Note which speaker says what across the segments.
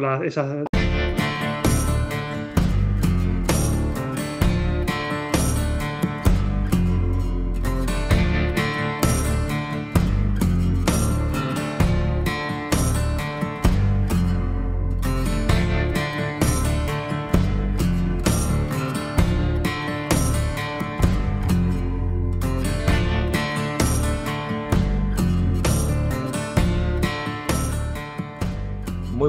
Speaker 1: La esa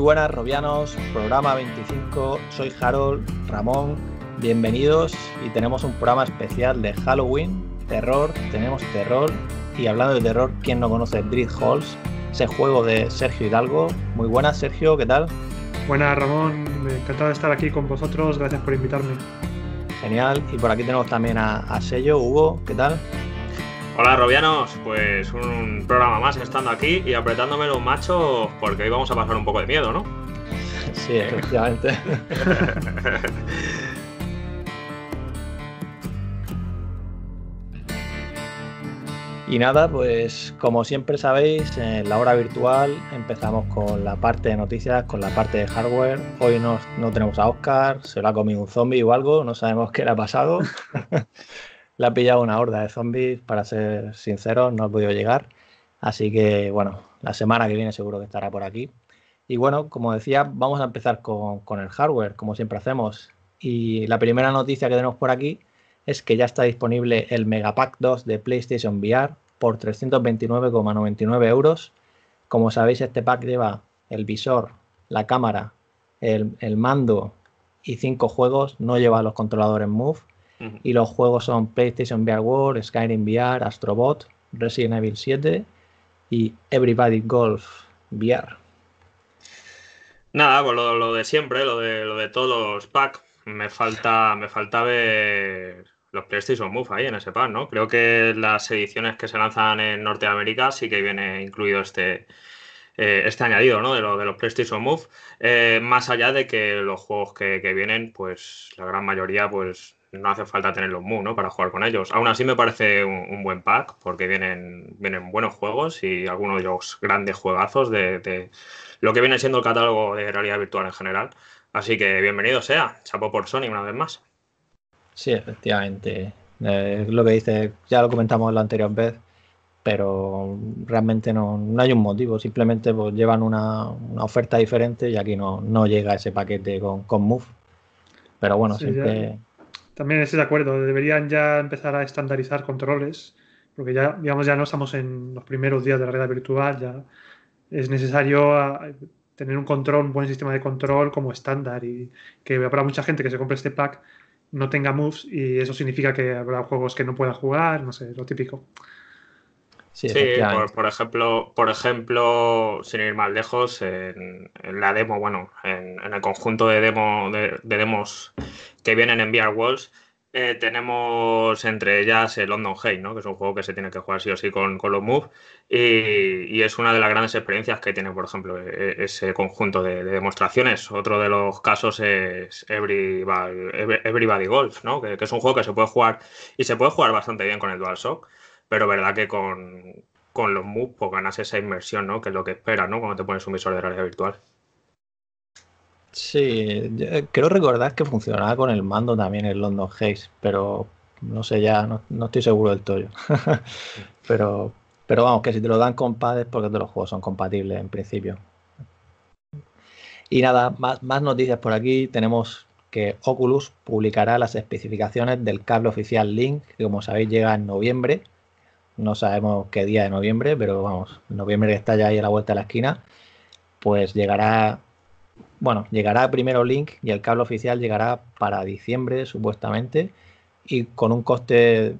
Speaker 2: buenas, Robianos, programa 25. Soy Harold, Ramón, bienvenidos y tenemos un programa especial de Halloween, terror, tenemos terror y hablando de terror, ¿quién no conoce Dread Halls? Ese juego de Sergio Hidalgo. Muy buenas, Sergio, ¿qué tal?
Speaker 1: Buenas, Ramón, encantado de estar aquí con vosotros, gracias por invitarme.
Speaker 2: Genial, y por aquí tenemos también a, a Sello, Hugo, ¿qué tal?
Speaker 3: Hola Robianos, pues un programa más estando aquí y apretándome los machos porque hoy vamos a pasar un poco de miedo, ¿no?
Speaker 2: Sí, efectivamente. y nada, pues como siempre sabéis, en la hora virtual empezamos con la parte de noticias, con la parte de hardware. Hoy no, no tenemos a Oscar, se lo ha comido un zombie o algo, no sabemos qué le ha pasado. le ha pillado una horda de zombies, para ser sincero, no ha podido llegar. Así que bueno, la semana que viene seguro que estará por aquí. Y bueno, como decía, vamos a empezar con, el hardware, como siempre hacemos. Y la primera noticia que tenemos por aquí es que ya está disponible el Megapack 2 de PlayStation VR por 329,99 euros. Como sabéis, este pack lleva el visor, la cámara, el, el, mando y cinco juegos. No lleva los controladores Move. Y los juegos son PlayStation VR World, Skyrim VR, Astrobot, Resident Evil 7 y Everybody Golf VR.
Speaker 3: Nada, pues lo, de siempre, lo de, todos los packs. Me falta, me falta ver los PlayStation Move ahí en ese pack, ¿no? Creo que las ediciones que se lanzan en Norteamérica sí que viene incluido este, eh, este añadido, ¿no? De, lo, de los PlayStation Move. Eh, más allá de que los juegos que, vienen, pues la gran mayoría, pues no hace falta tener los Mu, ¿no? Para jugar con ellos. Aún así me parece un, buen pack porque vienen, vienen buenos juegos y algunos de los grandes juegazos de, lo que viene siendo el catálogo de realidad virtual en general. Así que bienvenido sea, chapo por Sony una vez más.
Speaker 2: Sí, efectivamente. Eh, lo que dice, ya lo comentamos la anterior vez, pero realmente no, hay un motivo, simplemente pues, llevan una, oferta diferente y aquí no, no llega ese paquete con, con Move. Pero bueno, sí, siempre...
Speaker 1: También estoy de acuerdo, deberían ya empezar a estandarizar controles, porque ya, digamos, ya no estamos en los primeros días de la realidad virtual, ya es necesario ah, tener un control, un buen sistema de control como estándar y que habrá mucha gente que se compre este pack no tenga moves y eso significa que habrá juegos que no pueda jugar, no sé, lo típico. Sí,
Speaker 3: por, ejemplo, por ejemplo, sin ir más lejos, en, la demo, bueno, en, el conjunto de, de, demos que vienen en VR Walls, eh, tenemos entre ellas el London Hay, ¿no? que es un juego que se tiene que jugar sí o sí con, con move y, es una de las grandes experiencias que tiene, por ejemplo, e, e, ese conjunto de, demostraciones. Otro de los casos es Everybody, Golf, ¿no? Que, que, es un juego que se puede jugar y se puede jugar bastante bien con el DualShock pero verdad que con, los MOOC, pues ganas esa inmersión, ¿no? Que es lo que esperas, ¿no? Cuando te pones un visor de realidad virtual.
Speaker 2: Sí, creo recordar que funcionaba con el mando también el London Haze, pero no sé ya, no, estoy seguro del todo pero, pero vamos, que si te lo dan con porque todos los juegos son compatibles en principio. Y nada, más, más noticias por aquí. Tenemos que Oculus publicará las especificaciones del cable oficial Link, que como sabéis llega en noviembre no sabemos qué día de noviembre, pero vamos, noviembre está ya ahí a la vuelta de la esquina, pues llegará, bueno, llegará primero Link y el cable oficial llegará para diciembre supuestamente y con un coste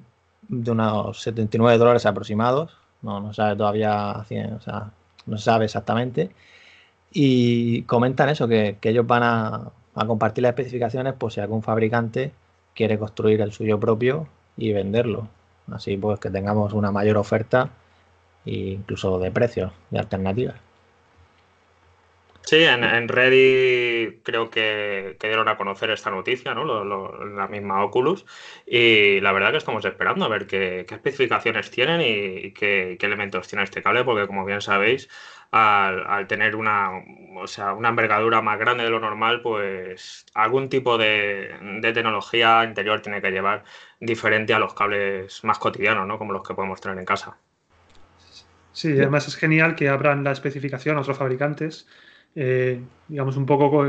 Speaker 2: de unos 79 dólares aproximados, no, no sabe todavía, o sea, no sabe exactamente. Y comentan eso, que, ellos van a, compartir las especificaciones por si algún fabricante quiere construir el suyo propio y venderlo. Así pues que tengamos una mayor oferta e incluso de precios, de alternativas.
Speaker 3: Sí, en, en Reddit creo que, dieron a conocer esta noticia, ¿no? la misma Oculus. Y la verdad que estamos esperando a ver qué, especificaciones tienen y, qué, elementos tiene este cable, porque como bien sabéis, al, tener una, una envergadura más grande de lo normal, pues algún tipo de, tecnología interior tiene que llevar diferente a los cables más cotidianos, ¿no? como los que podemos tener en casa.
Speaker 1: Sí, además es genial que abran la especificación a otros fabricantes, eh, digamos un poco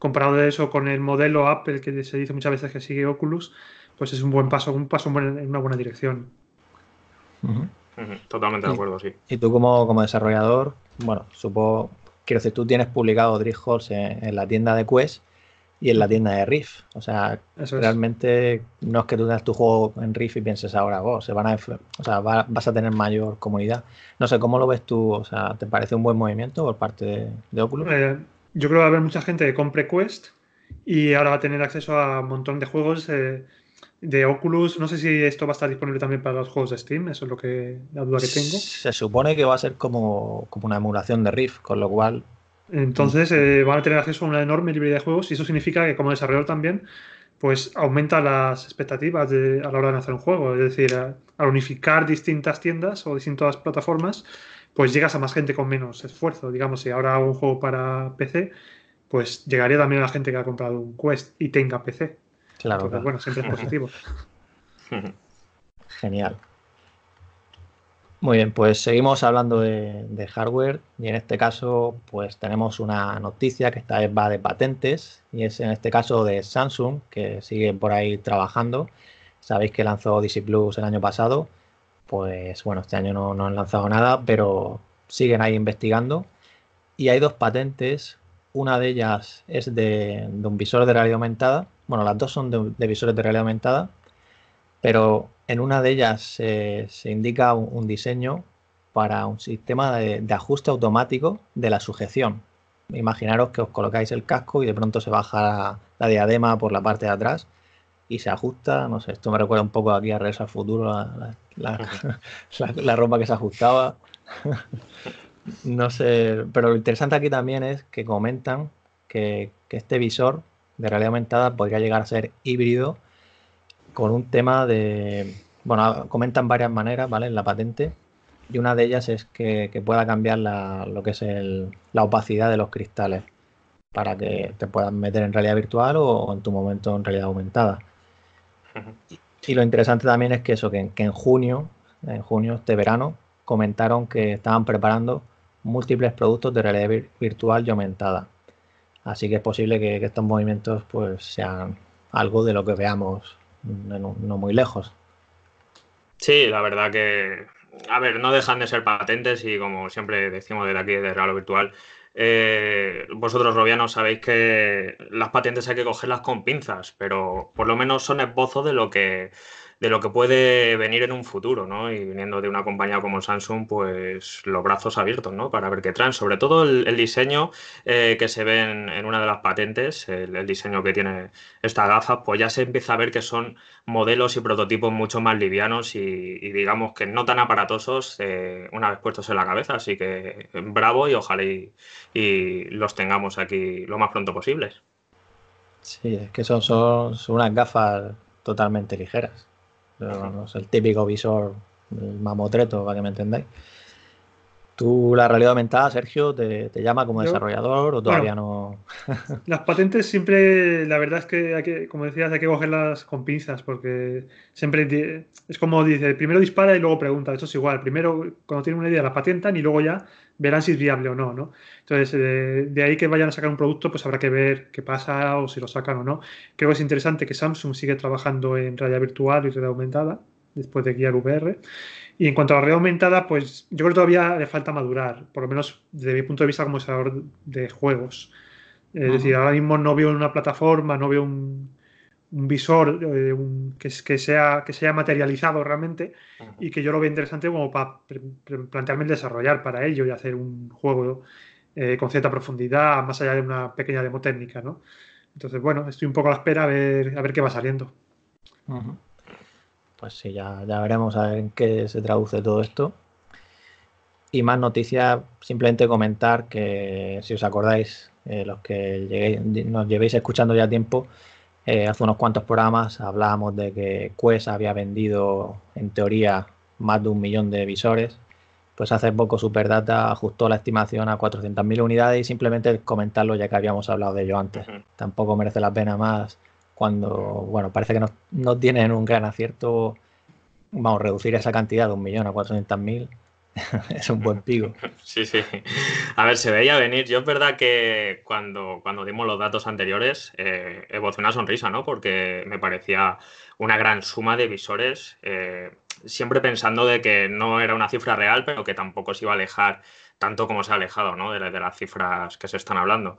Speaker 1: comparado de eso con el modelo Apple que se dice muchas veces que sigue Oculus, pues es un buen paso, un paso en una buena dirección.
Speaker 3: Totalmente de acuerdo, sí.
Speaker 2: ¿Y tú como desarrollador, bueno, supongo, quiero decir, tú tienes publicado Drift en, en la tienda de Quest y en la tienda de Rift. O sea, realmente no es que tú tengas tu juego en Rift y pienses ahora, vos, oh, se van a, o sea, vas a tener mayor comunidad. No
Speaker 1: sé, ¿cómo lo ves tú? O sea, ¿te parece un buen movimiento por parte de, Oculus? Eh, yo creo que va a haber mucha gente que compre Quest y ahora va a tener acceso a un montón de juegos eh, de Oculus, no sé si esto va a estar disponible también para los juegos de Steam, eso es lo que la duda que tengo. Se supone que va a ser como, una emulación de Rift, con lo cual. Entonces mm. eh, van a tener acceso a una enorme librería de juegos y eso significa que como desarrollador también, pues aumenta las expectativas a la hora de hacer un juego. Es decir, al unificar distintas tiendas o distintas plataformas, pues llegas a más gente con menos esfuerzo. Digamos, si ahora hago un juego para PC, pues llegaría también a la gente que ha comprado un Quest y tenga PC. Claro. bueno, siempre es positivo.
Speaker 2: Genial. Muy bien, pues seguimos hablando de, hardware y en este caso pues tenemos una noticia que esta vez va de patentes y es en este caso de Samsung que sigue por ahí trabajando. Sabéis que lanzó DC Plus el año pasado, pues bueno, este año no, han lanzado nada, pero siguen ahí investigando y hay dos patentes, una de ellas es de, un visor de realidad aumentada bueno, las dos son de, visores de realidad aumentada, pero en una de ellas se indica un, diseño para un sistema de, ajuste automático de la sujeción. Imaginaros que os colocáis el casco y de pronto se baja la, diadema por la parte de atrás y se ajusta, no sé, esto me recuerda un poco aquí a Regreso al Futuro, la, ropa que se ajustaba. no sé, pero lo interesante aquí también es que comentan que, que este visor de realidad aumentada podría llegar a ser híbrido con un tema de... Bueno, comentan varias maneras, ¿vale? En la patente. Y una de ellas es que, pueda cambiar la, lo que es el, la opacidad de los cristales para que te puedan meter en realidad virtual o, en tu momento en realidad aumentada. y, lo interesante también es que eso, que en junio, en junio, este verano, comentaron que estaban preparando múltiples productos de realidad virtual y aumentada. Así que es posible que, estos movimientos pues sean algo de lo que veamos no, muy lejos.
Speaker 3: Sí, la verdad que, a ver, no dejan de ser patentes y como siempre decimos desde aquí, de Real Virtual, eh, vosotros, Robianos, sabéis que las patentes hay que cogerlas con pinzas, pero por lo menos son esbozos de lo que de lo que puede venir en un futuro, ¿no? Y viniendo de una compañía como Samsung, pues los brazos abiertos, ¿no? Para ver qué traen. Sobre todo el, diseño eh, que se ve en, una de las patentes, el, diseño que tiene esta gafa, pues ya se empieza a ver que son modelos y prototipos mucho más livianos y, digamos que no tan aparatosos eh, una vez puestos en la cabeza. Así que bravo y ojalá y, los tengamos aquí lo más pronto posible.
Speaker 2: Sí, es que son unas gafas totalmente ligeras es el típico visor, mamotreto, para que me entendáis. ¿Tú la realidad aumentada, Sergio, te, llama como desarrollador o todavía no?
Speaker 1: las patentes siempre, la verdad es que, hay que, como decías, hay que cogerlas con pinzas porque siempre es como dice, primero dispara y luego pregunta, eso es igual, primero cuando tiene una idea la patentan y luego ya verán si es viable o no, ¿no? Entonces, eh, de, ahí que vayan a sacar un producto, pues habrá que ver qué pasa o si lo sacan o no. Creo que es interesante que Samsung sigue trabajando en realidad virtual y red aumentada, después de Gear VR. Y en cuanto a la realidad aumentada, pues yo creo que todavía le falta madurar, por lo menos desde mi punto de vista como desarrollador de juegos. Es decir, ahora mismo no veo una plataforma, no veo un un visor eh, que, sea, que materializado realmente y que yo lo veo interesante como para plantearme desarrollar para ello y hacer un juego eh, con cierta profundidad, más allá de una pequeña demo técnica, ¿no? Entonces, bueno, estoy un poco a la espera a ver, a ver qué va saliendo.
Speaker 2: Pues sí, ya, veremos a en qué se traduce todo esto. Y más noticias, simplemente comentar que si os acordáis, eh, los que nos llevéis escuchando ya tiempo, eh, hace unos cuantos programas hablábamos de que Quest había vendido, en teoría, más de un millón de visores. Pues hace poco Superdata ajustó la estimación a 400.000 unidades y simplemente comentarlo ya que habíamos hablado de ello antes. Tampoco merece la pena más cuando, bueno, parece que no, no tienen un gran acierto, vamos, reducir esa cantidad de un millón a 400.000 es un buen pigo.
Speaker 3: Sí, sí. A ver, se veía venir. Yo es verdad que cuando, cuando dimos los datos anteriores, eh, evocé una sonrisa, ¿no? Porque me parecía una gran suma de visores, eh, siempre pensando de que no era una cifra real, pero que tampoco se iba a alejar tanto como se ha alejado, ¿no? de las cifras que se están hablando.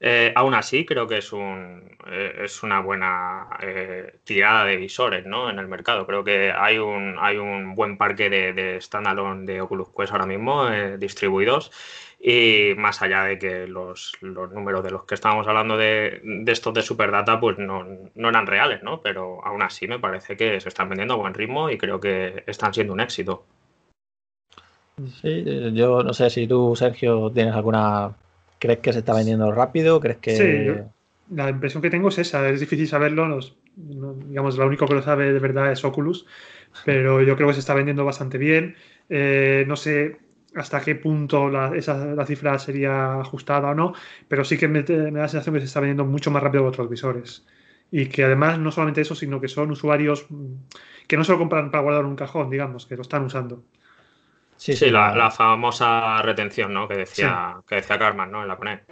Speaker 3: Eh, aún así, creo que es, eh, es una buena eh, tirada de visores en el mercado. Creo que hay un, hay un buen parque de, de standalone de Oculus Quest ahora mismo distribuidos. Y más allá de que los, números de los que estábamos hablando de, estos de Superdata, pues no, eran reales, Pero aún así me parece que se están vendiendo a buen ritmo y creo que están siendo un éxito.
Speaker 2: Sí, yo no sé si tú, Sergio, tienes alguna ¿Crees que se está vendiendo rápido? ¿Crees que.? Sí,
Speaker 1: la impresión que tengo es esa. Es difícil saberlo. digamos, lo único que lo sabe de verdad es Oculus. Pero yo creo que se está vendiendo bastante bien. Eh, no sé hasta qué punto la, esa, cifra sería ajustada o no, pero sí que me, da la sensación que se está vendiendo mucho más rápido que otros visores. Y que además no solamente eso, sino que son usuarios mm, que no se lo compran para guardar un cajón, digamos, que lo están usando.
Speaker 3: Sí, sí, la, famosa retención, ¿no? Que decía, que decía Carman, ¿no? En la poner.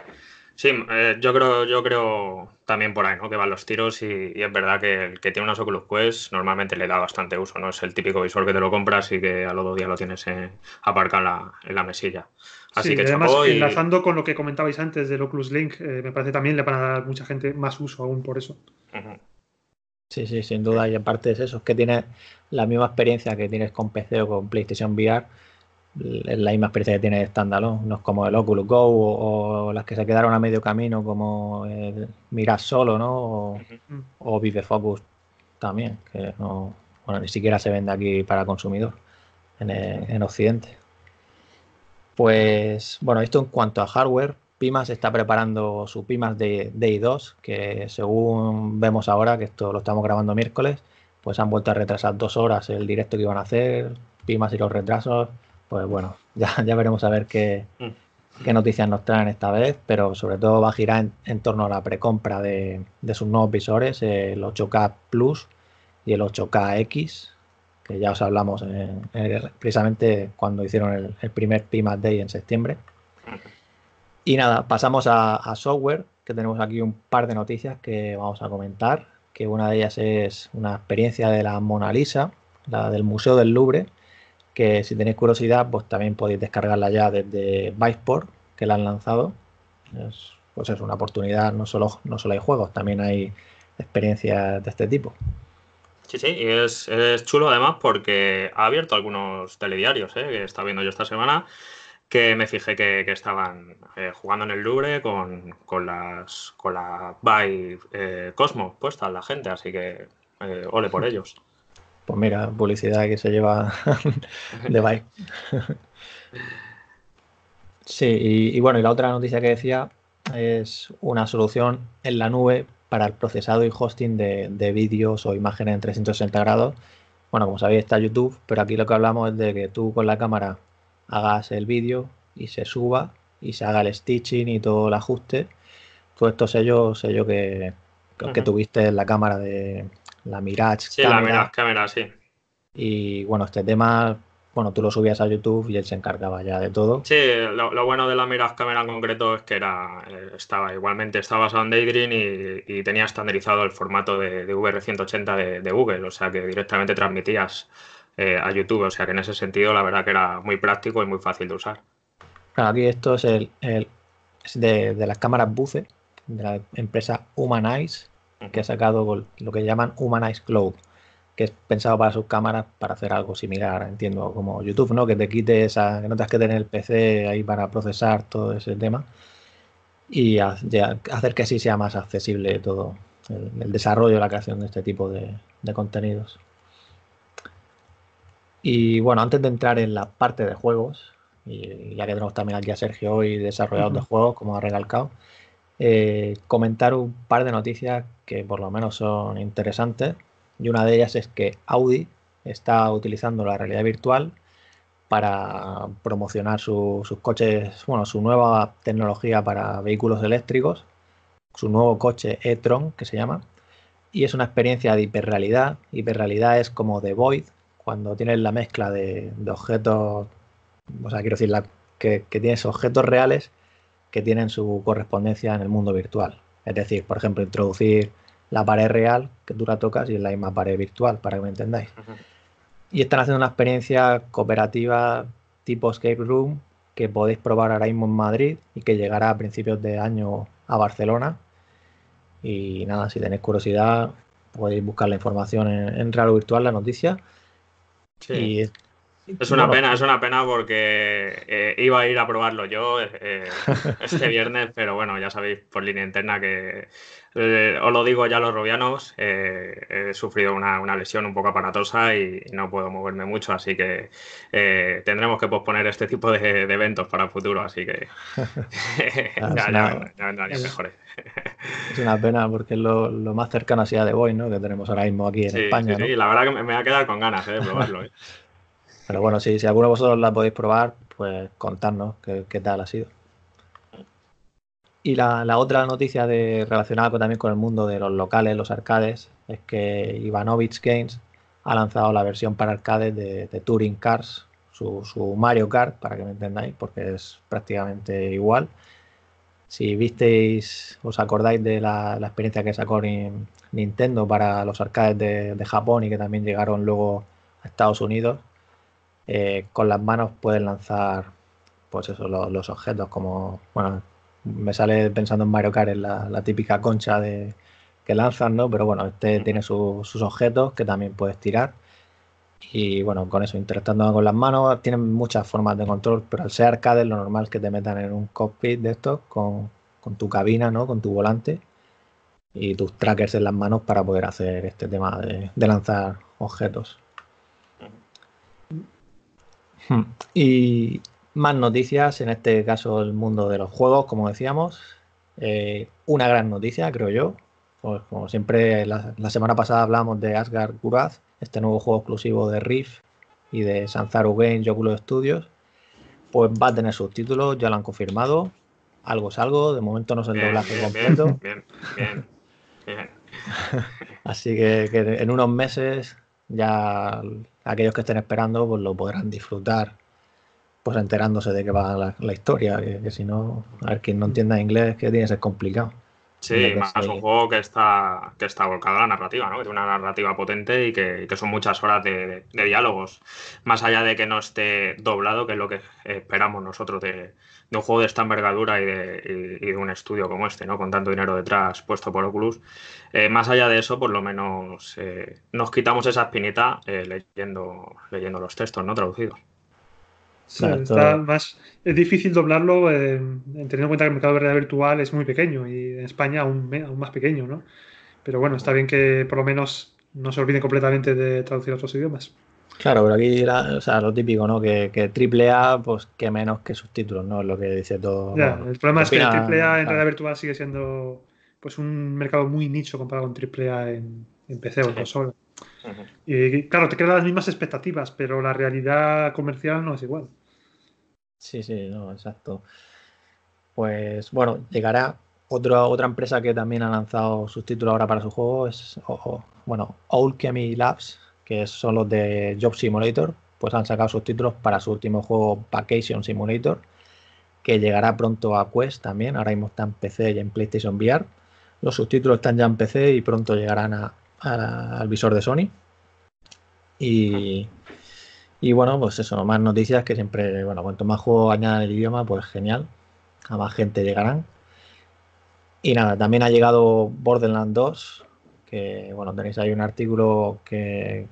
Speaker 3: Sí, eh, yo creo, yo creo también por ahí, ¿no? Que van los tiros y, es verdad que el que tiene una Oculus Quest normalmente le da bastante uso, ¿no? Es el típico visor que te lo compras y que a los dos días lo tienes eh, en, aparcado en la, mesilla. Así que además, enlazando
Speaker 1: con lo que comentabais antes del Oculus Link, eh, me parece también le van a dar mucha gente más uso aún por eso.
Speaker 2: Sí, sí, sin duda. Y aparte es eso, es que tiene la misma experiencia que tienes con PC o con PlayStation VR la misma experiencia que tiene Standalone, no es como el Oculus Go o, las que se quedaron a medio camino como el Mirar Solo, ¿no? O, Vive Focus también, que no, bueno, ni siquiera se vende aquí para consumidor en, eh, Occidente. Pues bueno, esto en cuanto a hardware, Pimas está preparando su Pimas de 2 que según vemos ahora, que esto lo estamos grabando miércoles, pues han vuelto a retrasar dos horas el directo que iban a hacer, Pimas y los retrasos, pues bueno, ya, ya veremos a ver mm. qué, noticias nos traen esta vez, pero sobre todo va a girar en, torno a la precompra de, sus nuevos visores, el 8K Plus y el 8KX, que ya os hablamos precisamente cuando hicieron el, primer Pima Day en septiembre. Mm. Y nada, pasamos a, software, que tenemos aquí un par de noticias que vamos a comentar, que una de ellas es una experiencia de la Mona Lisa, la del Museo del Louvre, que si tenéis curiosidad, pues también podéis descargarla ya desde Viveport, que la han lanzado. Es, pues es una oportunidad, no solo, no solo hay juegos, también hay experiencias de este tipo.
Speaker 3: Sí, sí, y es, chulo además porque ha abierto algunos telediarios ¿eh? que está viendo yo esta semana que me fijé que, estaban eh, jugando en el Louvre con, con la Vive eh, Cosmos puesta la gente, así que eh, ole por ellos.
Speaker 2: Pues mira, publicidad que se lleva de bye. sí, y, bueno, y la otra noticia que decía es una solución en la nube para el procesado y hosting de, vídeos o imágenes en 360 grados. Bueno, como sabéis está YouTube, pero aquí lo que hablamos es de que tú con la cámara hagas el vídeo y se suba y se haga el stitching y todo el ajuste. Todo esto sellos, sello que tuviste en la cámara de, la Mirage. Sí, la Mirage cámara, sí. Y bueno, este tema, bueno, tú lo subías a YouTube y él se encargaba ya de todo.
Speaker 3: Sí, lo, bueno de la Mirage cámara en concreto es que era, eh, estaba igualmente, estaba basado en Daydream y, tenía estandarizado el formato de, VR180 de, Google, o sea que directamente transmitías eh, a YouTube, o sea que en ese sentido la verdad que era muy práctico y muy fácil de usar.
Speaker 2: aquí esto es el, de, las cámaras Buce, de la empresa Humanize, que ha sacado lo que llaman Humanize Cloud, que es pensado para sus cámaras para hacer algo similar, entiendo, como YouTube, ¿no? Que te quite esa, que no tengas que tener el PC ahí para procesar todo ese tema y hacer que así sea más accesible todo el, desarrollo, la creación de este tipo de, contenidos. Y bueno, antes de entrar en la parte de juegos, y ya que tenemos también aquí a Sergio hoy desarrollado de juegos, como ha recalcado, eh, comentar un par de noticias que por lo menos son interesantes. Y una de ellas es que Audi está utilizando la realidad virtual para promocionar sus coches, bueno, su nueva tecnología para vehículos eléctricos, su nuevo coche e-tron que se llama, y es una experiencia de hiperrealidad. Hiperrealidad es como The Void, cuando tienes la mezcla de, objetos, o sea, quiero decir, que, que, tienes objetos reales que tienen su correspondencia en el mundo virtual. Es decir, por ejemplo, introducir la pared real que tú la tocas y la misma pared virtual, para que me entendáis. Y están haciendo una experiencia cooperativa tipo escape room que podéis probar ahora mismo en Madrid y que llegará a principios de año a Barcelona. Y nada, si tenéis curiosidad, podéis buscar la información en, real Real Virtual, la noticia. Sí.
Speaker 3: Es una pena, es una pena porque eh, iba a ir a probarlo yo eh, eh, este viernes, pero bueno, ya sabéis por línea interna que os lo digo ya a los robianos, he sufrido una, lesión un poco aparatosa y no puedo moverme mucho, así que tendremos que posponer este tipo de, eventos para el futuro, así que ah, ya, vendrán mejores.
Speaker 2: es una pena porque es lo, más cercano así a hoy, Boy, ¿no? Que tenemos ahora mismo aquí en España. Sí, la verdad que me,
Speaker 3: me va a quedar con ganas de probarlo.
Speaker 2: Pero bueno, si alguno de vosotros la podéis probar, pues contadnos qué, tal ha sido. Y la, otra noticia de, relacionada pues, también con el mundo de los locales, los arcades, es que Ivanovich Games ha lanzado la versión para arcades de, Touring Cars, su, Mario Kart, para que me entendáis, porque es prácticamente igual. Si visteis, os acordáis de la, experiencia que sacó Nintendo para los arcades de Japón y que también llegaron luego a Estados Unidos, eh, con las manos pueden lanzar, pues eso, los, objetos, como, bueno, me sale pensando en Mario Kart, en la, típica concha de, que lanzan, Pero bueno, este tiene sus objetos que también puedes tirar. Y bueno, con eso, interactuando con las manos, tienen muchas formas de control, pero al ser arcade, lo normal es que te metan en un cockpit de estos con, tu cabina, ¿no? Con tu volante y tus trackers en las manos para poder hacer este tema de lanzar objetos. Hmm. Y más noticias, en este caso el mundo de los juegos, como decíamos. Eh, una gran noticia, creo yo. Pues, como siempre, la, semana pasada hablamos de Asgard Guraz este nuevo juego exclusivo de Rift y de Sanzaru Games y Oculus Studios. Pues va a tener subtítulos, ya lo han confirmado. Algo es algo, de momento no es el doblaje completo.
Speaker 3: Bien, bien,
Speaker 2: Así que en unos meses ya aquellos que estén esperando pues lo podrán disfrutar pues enterándose de que va la, historia, que, que si no, a ver, quien no entienda inglés que tiene que ser complicado.
Speaker 3: Sí, más un juego que está, que está volcado a la narrativa, ¿no? Que tiene una narrativa potente y que, son muchas horas de, diálogos. Más allá de que no esté doblado, que es lo que esperamos nosotros de, un juego de esta envergadura y de, un estudio como este, ¿no? Con tanto dinero detrás puesto por Oculus. Eh, más allá de eso, por lo menos eh, nos quitamos esa espinita eh, leyendo, leyendo los textos, ¿no? Traducidos
Speaker 1: más, es difícil doblarlo eh, teniendo en cuenta que el mercado de realidad virtual es muy pequeño y en España aún, más pequeño, ¿no? Pero bueno, está bien que por lo menos no se olvide completamente de traducir a otros idiomas.
Speaker 2: Claro, pero aquí o lo típico, ¿no? Que, que AAA, pues que menos que subtítulos, ¿no? Es lo que dice todo. el problema es que el AAA en realidad
Speaker 1: virtual sigue siendo pues un mercado muy nicho comparado con AAA en, PC o y eh, claro, te quedan las mismas expectativas, pero la realidad comercial no es igual. Sí,
Speaker 2: sí, no, exacto.
Speaker 1: Pues bueno, llegará otra otra empresa que
Speaker 2: también ha lanzado sus ahora para su juego, es ojo, bueno, Labs, que son los de Job Simulator, pues han sacado sus para su último juego Vacation Simulator, que llegará pronto a Quest también, ahora mismo está en PC y en PlayStation VR. Los subtítulos están ya en PC y pronto llegarán a, al visor de Sony. Y, bueno, pues eso, más noticias que siempre, bueno, cuanto más juegos añadan el idioma, pues genial. A más gente llegarán. Y nada, también ha llegado Borderlands 2, que bueno, tenéis ahí un artículo que,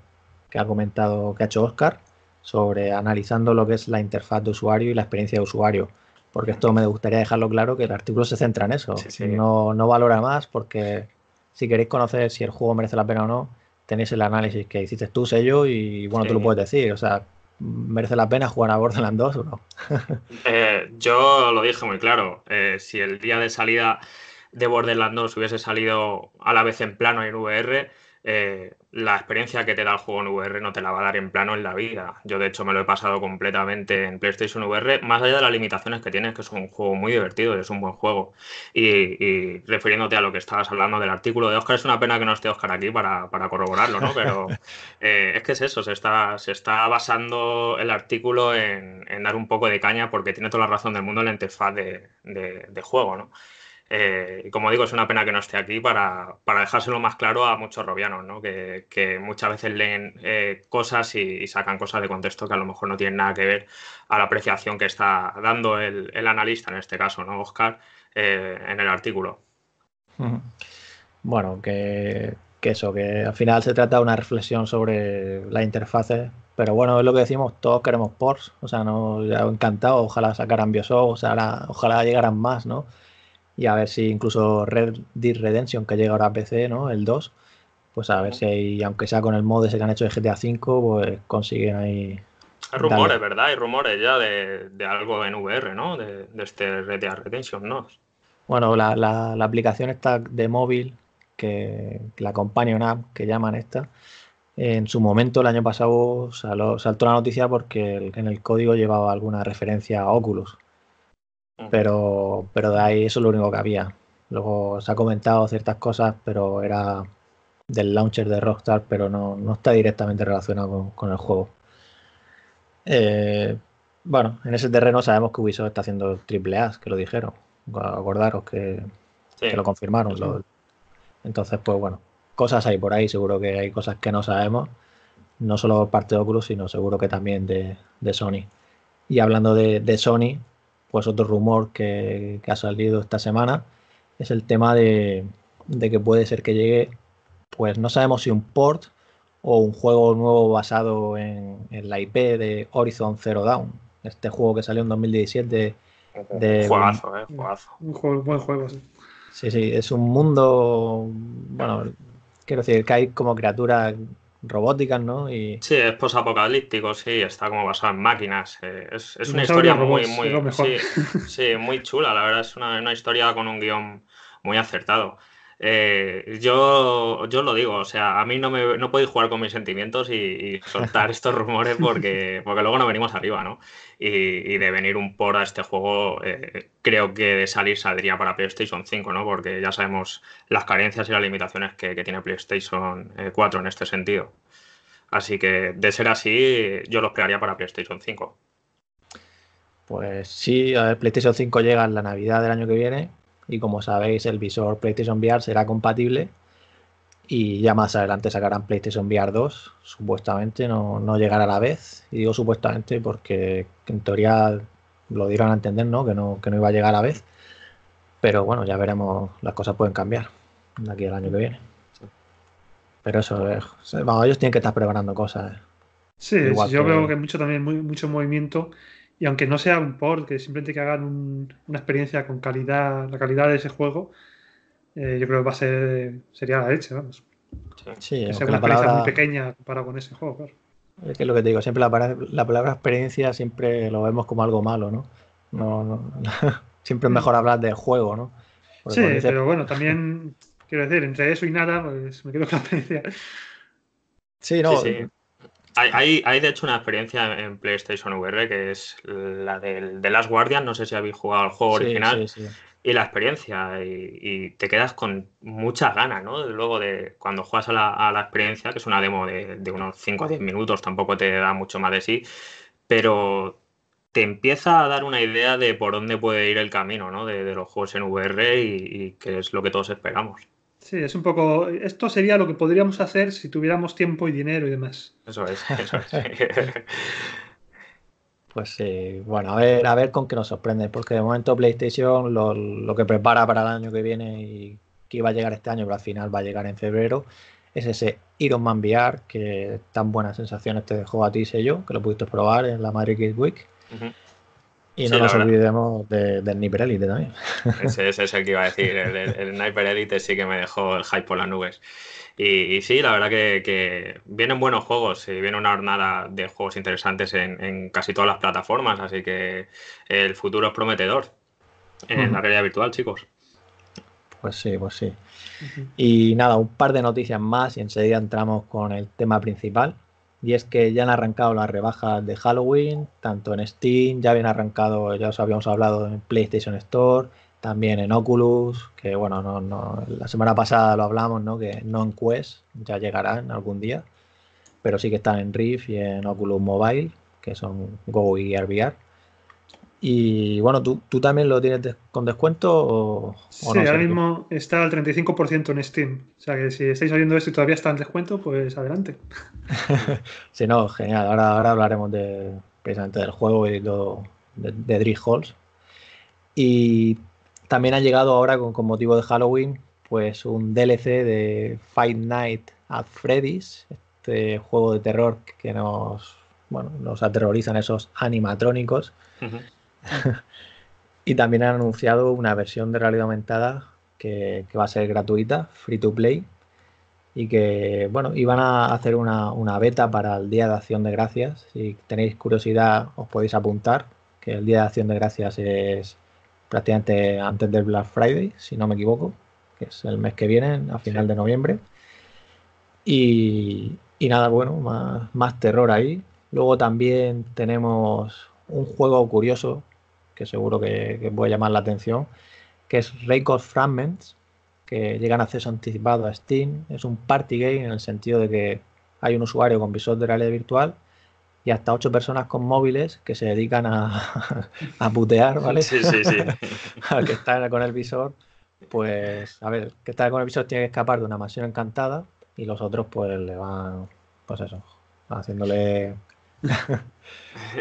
Speaker 2: ha comentado, que ha hecho Oscar, sobre analizando lo que es la interfaz de usuario y la experiencia de usuario porque esto me gustaría dejarlo claro que el artículo se centra en eso, No, no valora más porque si queréis conocer si el juego merece la pena o no, tenéis el análisis que hiciste tú, Sello, y bueno, tú lo puedes decir. O sea, ¿merece la pena jugar a Borderlands 2 o no?
Speaker 3: Eh, yo lo dije muy claro. Eh, si el día de salida de Borderlands 2 hubiese salido a la vez en plano y en VR, eh, la experiencia que te da el juego en VR no te la va a dar en plano en la vida. Yo de hecho me lo he pasado completamente en PlayStation VR, más allá de las limitaciones que tienes, que es un juego muy divertido es un buen juego. Y, refiriéndote a lo que estabas hablando del artículo de Oscar, es una pena que no esté Oscar aquí para, para corroborarlo, ¿no? Pero eh, es que es eso, se está, se está basando el artículo en, dar un poco de caña porque tiene toda la razón del mundo en la interfaz de, de, de juego, ¿no? Eh, y como digo, es una pena que no esté aquí para, dejárselo más claro a muchos robianos, ¿no? que, muchas veces leen eh, cosas y, sacan cosas de contexto que a lo mejor no tienen nada que ver a la apreciación que está dando el, analista, en este caso, ¿no? Oscar, eh, en el artículo.
Speaker 2: Bueno, que, eso, que al final se trata de una reflexión sobre la interfaz. Pero bueno, es lo que decimos, todos queremos Pors, o sea, nos ha encantado, ojalá sacaran Bioshock, o sea, ojalá llegaran más, ¿no? y a ver si incluso Red Dead Redemption, que llega ahora a PC, ¿no? El 2, pues a ver si hay, aunque sea con el mod ese que han hecho de GTA V, pues consiguen ahí... Hay rumores,
Speaker 3: ¿verdad? Hay rumores ya de, algo en VR, ¿no? De, este Red Dead Redemption, ¿no?
Speaker 2: Bueno, la, la, la aplicación esta de móvil, que la Companion App, que llaman esta, en su momento el año pasado saltó la noticia porque en el código llevaba alguna referencia a Oculus pero, pero de ahí eso es lo único que había. Luego se ha comentado ciertas cosas, pero era del launcher de Rockstar, pero no, no está directamente relacionado con, el juego. Eh, bueno, en ese terreno sabemos que Ubisoft está haciendo triple A, que lo dijeron. Acordaros que, lo confirmaron. entonces, pues bueno, cosas hay por ahí, seguro que hay cosas que no sabemos. No solo parte de Oculus, sino seguro que también de, Sony. Y hablando de Sony, pues otro rumor que, ha salido esta semana es el tema de, que puede ser que llegue, pues no sabemos si un port o un juego nuevo basado en, la IP de Horizon Zero Dawn, este juego que salió en 2017. De, juegazo,
Speaker 1: eh, juegazo. Un juego, buen juego, sí.
Speaker 2: Sí, sí, es un mundo, bueno, quiero decir que hay como criaturas robóticas, ¿no?
Speaker 3: Y... Sí, es posapocalíptico, sí, está como basado en máquinas. Eh, es, una historia muy, muy, sí, muy chula, la verdad, es una, una historia con un guión muy acertado. Eh, yo, yo lo digo, o sea, a mí no, me, no podéis jugar con mis sentimientos y, soltar estos rumores porque, porque luego no venimos arriba, ¿no? Y, de venir un por a este juego, eh, creo que de salir saldría para PlayStation 5, ¿no? Porque ya sabemos las carencias y las limitaciones que, tiene PlayStation 4 eh, en este sentido. Así que de ser así, yo los crearía para PlayStation 5.
Speaker 2: Pues sí, a PlayStation 5 llega en la Navidad del año que viene, y como sabéis el visor PlayStation VR será compatible y ya más adelante sacarán PlayStation VR 2, supuestamente, no, llegará a la vez. Y digo supuestamente porque en teoría lo dieron a entender, ¿no? Que, ¿no? iba a llegar a la vez. Pero bueno, ya veremos, las cosas pueden cambiar de aquí al año que viene. Pero eso, eh, ellos tienen que estar preparando cosas. Eh. Sí, yo veo que
Speaker 1: mucho también, muy, mucho movimiento y aunque no sea un port, que simplemente que hagan una experiencia con calidad, la calidad de ese juego, eh, yo creo que va a ser, sería la leche, vamos. Sí, es una experiencia muy pequeña comparado con ese juego, claro.
Speaker 2: Es que lo que te digo, siempre la, palabra experiencia siempre lo vemos como algo malo, ¿no? siempre es mejor hablar del juego, ¿no? sí, pero
Speaker 1: bueno, también quiero decir, entre eso y nada, pues me quedo con la experiencia. Sí, no,
Speaker 3: hay, de hecho una experiencia en PlayStation VR que es la de Las Last No sé si habéis jugado al juego original. Y la experiencia, y, te quedas con muchas ganas, ¿no? Luego de cuando juegas a la, experiencia, que es una demo de, unos 5 a 10 minutos, tampoco te da mucho más de sí, pero te empieza a dar una idea de por dónde puede ir el camino, ¿no? De, los juegos en VR y, qué es lo que todos esperamos.
Speaker 1: Sí, es un poco. Esto sería lo que podríamos hacer si tuviéramos tiempo y dinero y demás.
Speaker 3: Eso es, eso es.
Speaker 2: pues sí, bueno, a ver, a ver con qué nos sorprende, porque de momento PlayStation lo, que prepara para el año que viene y que iba a llegar este año, pero al final va a llegar en febrero, es ese Iron Man VR, que tan buenas sensaciones te dejó a ti, sé yo, que lo pudiste probar en la Madrid Geek Week. Y no nos olvidemos de, del Sniper Elite también.
Speaker 3: Ese, es el que iba a decir. El, Sniper Elite sí que me dejó el hype por las nubes. Y, sí, la verdad que, vienen buenos juegos y viene una jornada de juegos interesantes en, casi todas las plataformas. Así que el futuro es prometedor en la realidad virtual, chicos.
Speaker 2: Pues sí, pues sí. Y nada, un par de noticias más y enseguida entramos con el tema principal, y es que ya han arrancado las rebajas de Halloween, tanto en Steam, ya habían arrancado, ya os habíamos hablado en PlayStation Store, también en Oculus, que bueno, no, no, la semana pasada lo hablamos, ¿no? Que no en Quest, ya llegarán algún día, pero sí que están en Rift y en Oculus Mobile, que son Go y RBR. Y bueno, ¿tú, también lo tienes con descuento o, sí, ahora
Speaker 1: mismo está al 35% en Steam. O sea que si estáis oyendo esto y todavía está en descuento, pues adelante.
Speaker 2: sí, no, genial. Ahora, ahora hablaremos de, precisamente del juego y de, de Halls. Y también ha llegado ahora con, motivo de Halloween, pues un DLC de Fight Night at Freddy's, este juego de terror que nos, bueno, nos aterrorizan esos animatrónicos. y también han anunciado una versión de realidad aumentada que, va a ser gratuita, free to play. Y que, bueno, iban a hacer una, beta para el Día de Acción de Gracias. Si tenéis curiosidad, os podéis apuntar, que el Día de Acción de Gracias es prácticamente antes del Black Friday, si no me equivoco, que es el mes que viene, a final de noviembre. Y, nada, bueno, más terror ahí. Luego también tenemos un juego curioso que seguro que, que a llamar la atención, que es Record Fragments, que llegan a acceso anticipado a Steam. Es un party game en el sentido de que hay un usuario con visor de realidad virtual y hasta ocho personas con móviles que se dedican a, a putear, ¿vale? Sí, sí, sí. Al que está con el visor, pues, a ver, que está con el visor tiene que escapar de una mansión encantada y los otros, pues, le van, pues eso, haciéndole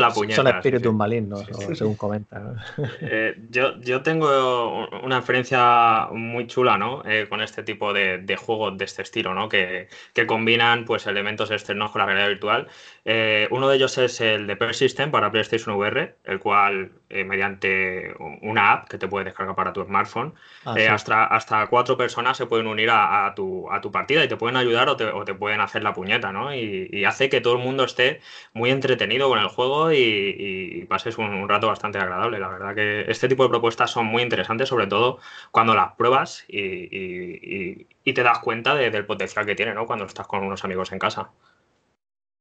Speaker 3: la puñeta. Son espíritus
Speaker 2: malignos, según comentan.
Speaker 3: Eh, yo, yo, tengo una experiencia muy chula, ¿no? Eh, con este tipo de, juegos de este estilo, ¿no? Que, que, combinan pues, elementos externos con la realidad virtual. Eh, uno de ellos es el de Persistent para PlayStation VR, el cual, mediante una app que te puedes descargar para tu smartphone, ah, hasta, hasta cuatro personas se pueden unir a, tu, a tu partida y te pueden ayudar o te, pueden hacer la puñeta, ¿no? Y, y hace que todo el mundo esté muy entretenido con el juego y, pases un, rato bastante agradable. La verdad que este tipo de propuestas son muy interesantes, sobre todo cuando las pruebas y, te das cuenta del potencial que tiene, ¿no? Cuando estás con unos amigos en casa.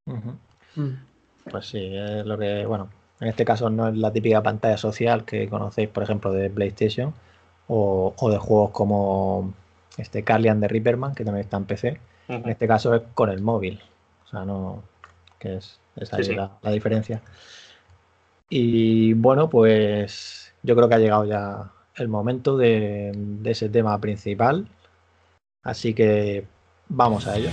Speaker 1: Mm.
Speaker 2: Pues sí, es lo que, bueno, en este caso no es la típica pantalla social que conocéis, por ejemplo, de PlayStation o, de juegos como este Carlian de Ripperman, que también está en PC. En este caso es con el móvil. O sea, no. que es es La, diferencia. Y bueno, pues yo creo que ha llegado ya el momento de ese tema principal. Así que vamos a ello.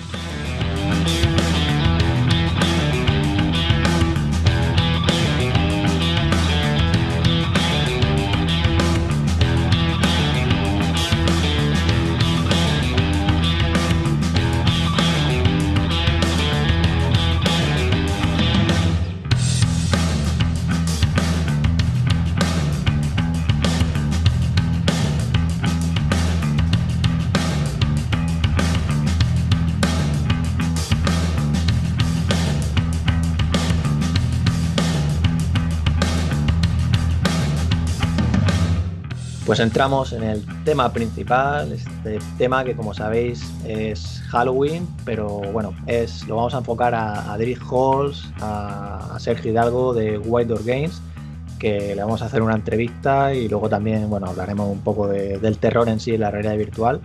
Speaker 2: entramos en el tema principal, este tema que como sabéis es Halloween, pero bueno, es, lo vamos a enfocar a, Derek Halls, a, Sergio Hidalgo de White Door Games, que le vamos a hacer una entrevista y luego también, bueno, hablaremos un poco del terror en sí en la realidad virtual.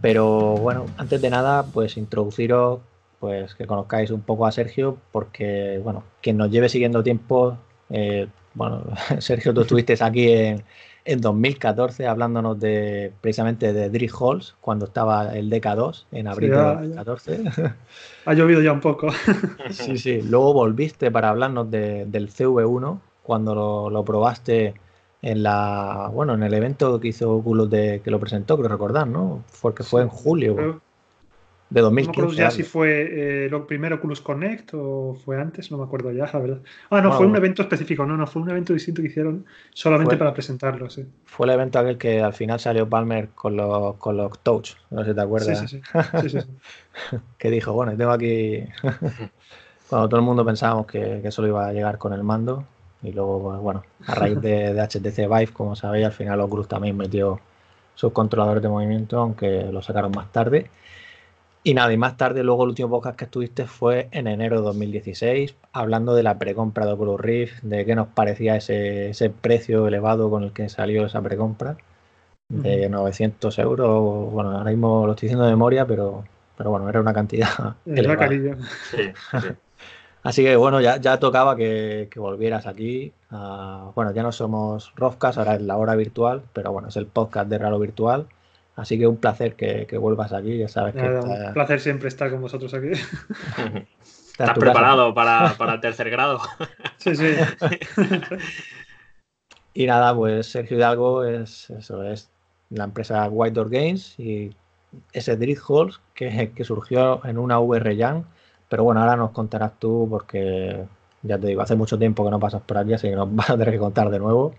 Speaker 2: Pero bueno, antes de nada, pues introduciros, pues que conozcáis un poco a Sergio, porque bueno, quien nos lleve siguiendo tiempo, eh, bueno, Sergio, tú estuviste aquí en en 2014 hablándonos de precisamente de Drift Halls, cuando estaba el DK2 en abril 14. de 2014. Ha llovido ya un poco. sí, sí. Luego volviste para hablarnos del CV1 cuando lo, lo, probaste en la bueno en el evento que hizo Gulos de que lo presentó, creo recordar, ¿no? Porque fue en julio de 2015. ya si
Speaker 1: fue eh, lo primero Oculus Connect o fue antes, no me acuerdo ya, la verdad. Ah, no, fue un evento específico, no, no, fue un evento distinto que hicieron solamente para presentarlo, sí.
Speaker 2: Fue el evento aquel que al final salió Palmer con los, con los Touch, no sé si te acuerdas. Sí, sí,
Speaker 1: sí.
Speaker 2: que dijo, bueno, tengo aquí... Cuando todo el mundo pensábamos que, eso lo iba a llegar con el mando y luego, pues, bueno, a raíz de, de HTC Vive, como sabéis, al final Oculus también metió sus controladores de movimiento, aunque lo sacaron más tarde. Y nada, y más tarde, luego el último podcast que estuviste fue en enero de 2016, hablando de la precompra de Oculus Rift, de qué nos parecía ese, precio elevado con el que salió esa precompra, de 900 euros. Bueno, ahora mismo lo estoy diciendo de memoria, pero, pero bueno, era una cantidad. Era Así que bueno, ya, tocaba que, volvieras aquí. Ah, bueno, ya no somos Roscas ahora es la hora virtual, pero bueno, es el podcast de Ralo Virtual. Así que un placer que, vuelvas aquí, ya sabes que. Un
Speaker 1: placer siempre estar con vosotros aquí.
Speaker 2: ¿Estás preparado
Speaker 3: para, el tercer grado? sí, sí.
Speaker 2: y nada, pues Sergio Hidalgo es, eso, es la empresa White Door Games y ese Drift Halls que, que, surgió en una VR Jam. Pero bueno, ahora nos contarás tú porque ya te digo, hace mucho tiempo que no pasas por aquí, así que nos vas a tener que contar de nuevo.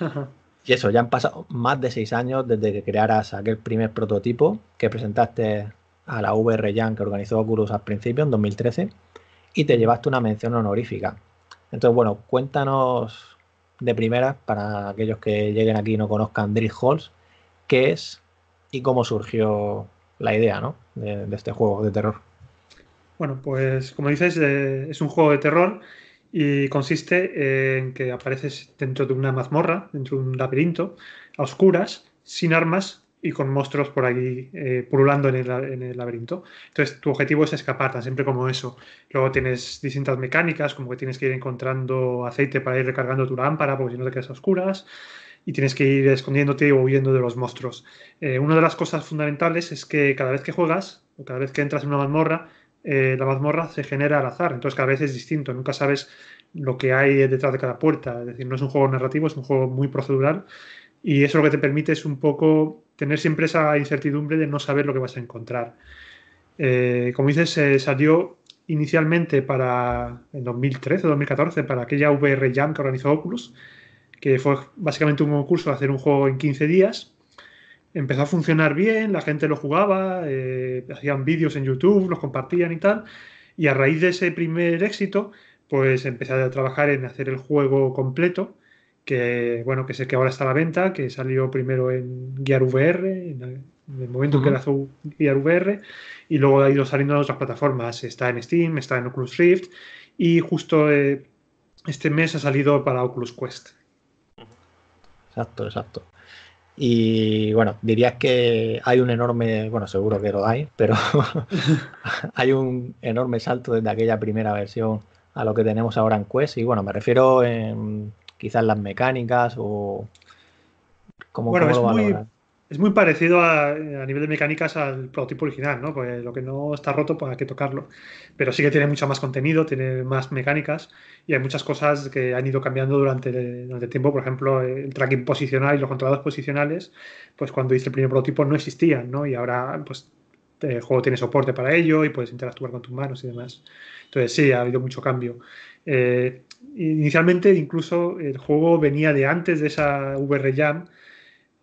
Speaker 2: Ajá. Y eso, ya han pasado más de seis años desde que crearas aquel primer prototipo que presentaste a la VR Jam que organizó Oculus al principio, en 2013, y te llevaste una mención honorífica. Entonces, bueno, cuéntanos de primera, para aquellos que lleguen aquí y no conozcan Drift Halls, qué es y cómo surgió la idea ¿no? de, este juego de terror.
Speaker 1: Bueno, pues como dices, eh, es un juego de terror y consiste en que apareces dentro de una mazmorra, dentro de un laberinto, a oscuras, sin armas y con monstruos por ahí eh, pululando en el, laberinto. Entonces, tu objetivo es escapar, tan siempre como eso. Luego tienes distintas mecánicas, como que tienes que ir encontrando aceite para ir recargando tu lámpara, porque si no te quedas a oscuras, y tienes que ir escondiéndote o huyendo de los monstruos. Eh, una de las cosas fundamentales es que cada vez que juegas, o cada vez que entras en una mazmorra, eh, la mazmorra se genera al azar, entonces cada vez es distinto, nunca sabes lo que hay detrás de cada puerta, es decir, no es un juego narrativo, es un juego muy procedural y eso lo que te permite es un poco tener siempre esa incertidumbre de no saber lo que vas a encontrar. Eh, como dices, se eh, salió inicialmente para en 2013 o 2014 para aquella VR Jam que organizó Oculus, que fue básicamente un concurso de hacer un juego en 15 días empezó a funcionar bien, la gente lo jugaba, eh, hacían vídeos en YouTube, los compartían y tal. Y a raíz de ese primer éxito, pues empecé a trabajar en hacer el juego completo, que bueno, que sé que ahora está a la venta, que salió primero en Gear VR, en el momento en que lanzó Gear VR, y luego ha ido saliendo a otras plataformas. Está en Steam, está en Oculus Rift, y justo eh, este mes ha salido para Oculus Quest.
Speaker 2: Exacto, exacto. Y bueno, dirías que hay un enorme, bueno, seguro que lo hay, pero hay un enorme salto desde aquella primera versión a lo que tenemos ahora en Quest. Y bueno, me refiero en quizás las
Speaker 1: mecánicas o
Speaker 2: cómo, lo muy,
Speaker 1: es muy parecido a, nivel de mecánicas al prototipo original, ¿no? lo que no está roto, pues hay que tocarlo. Pero sí que tiene mucho más contenido, tiene más mecánicas y hay muchas cosas que han ido cambiando durante, el tiempo. Por ejemplo, el tracking posicional y los controlados posicionales, pues cuando hice el primer prototipo no existían, ¿no? Y ahora, pues el juego tiene soporte para ello y puedes interactuar con tus manos y demás. Entonces sí, ha habido mucho cambio. Eh, inicialmente incluso el juego venía de antes de esa VR Jam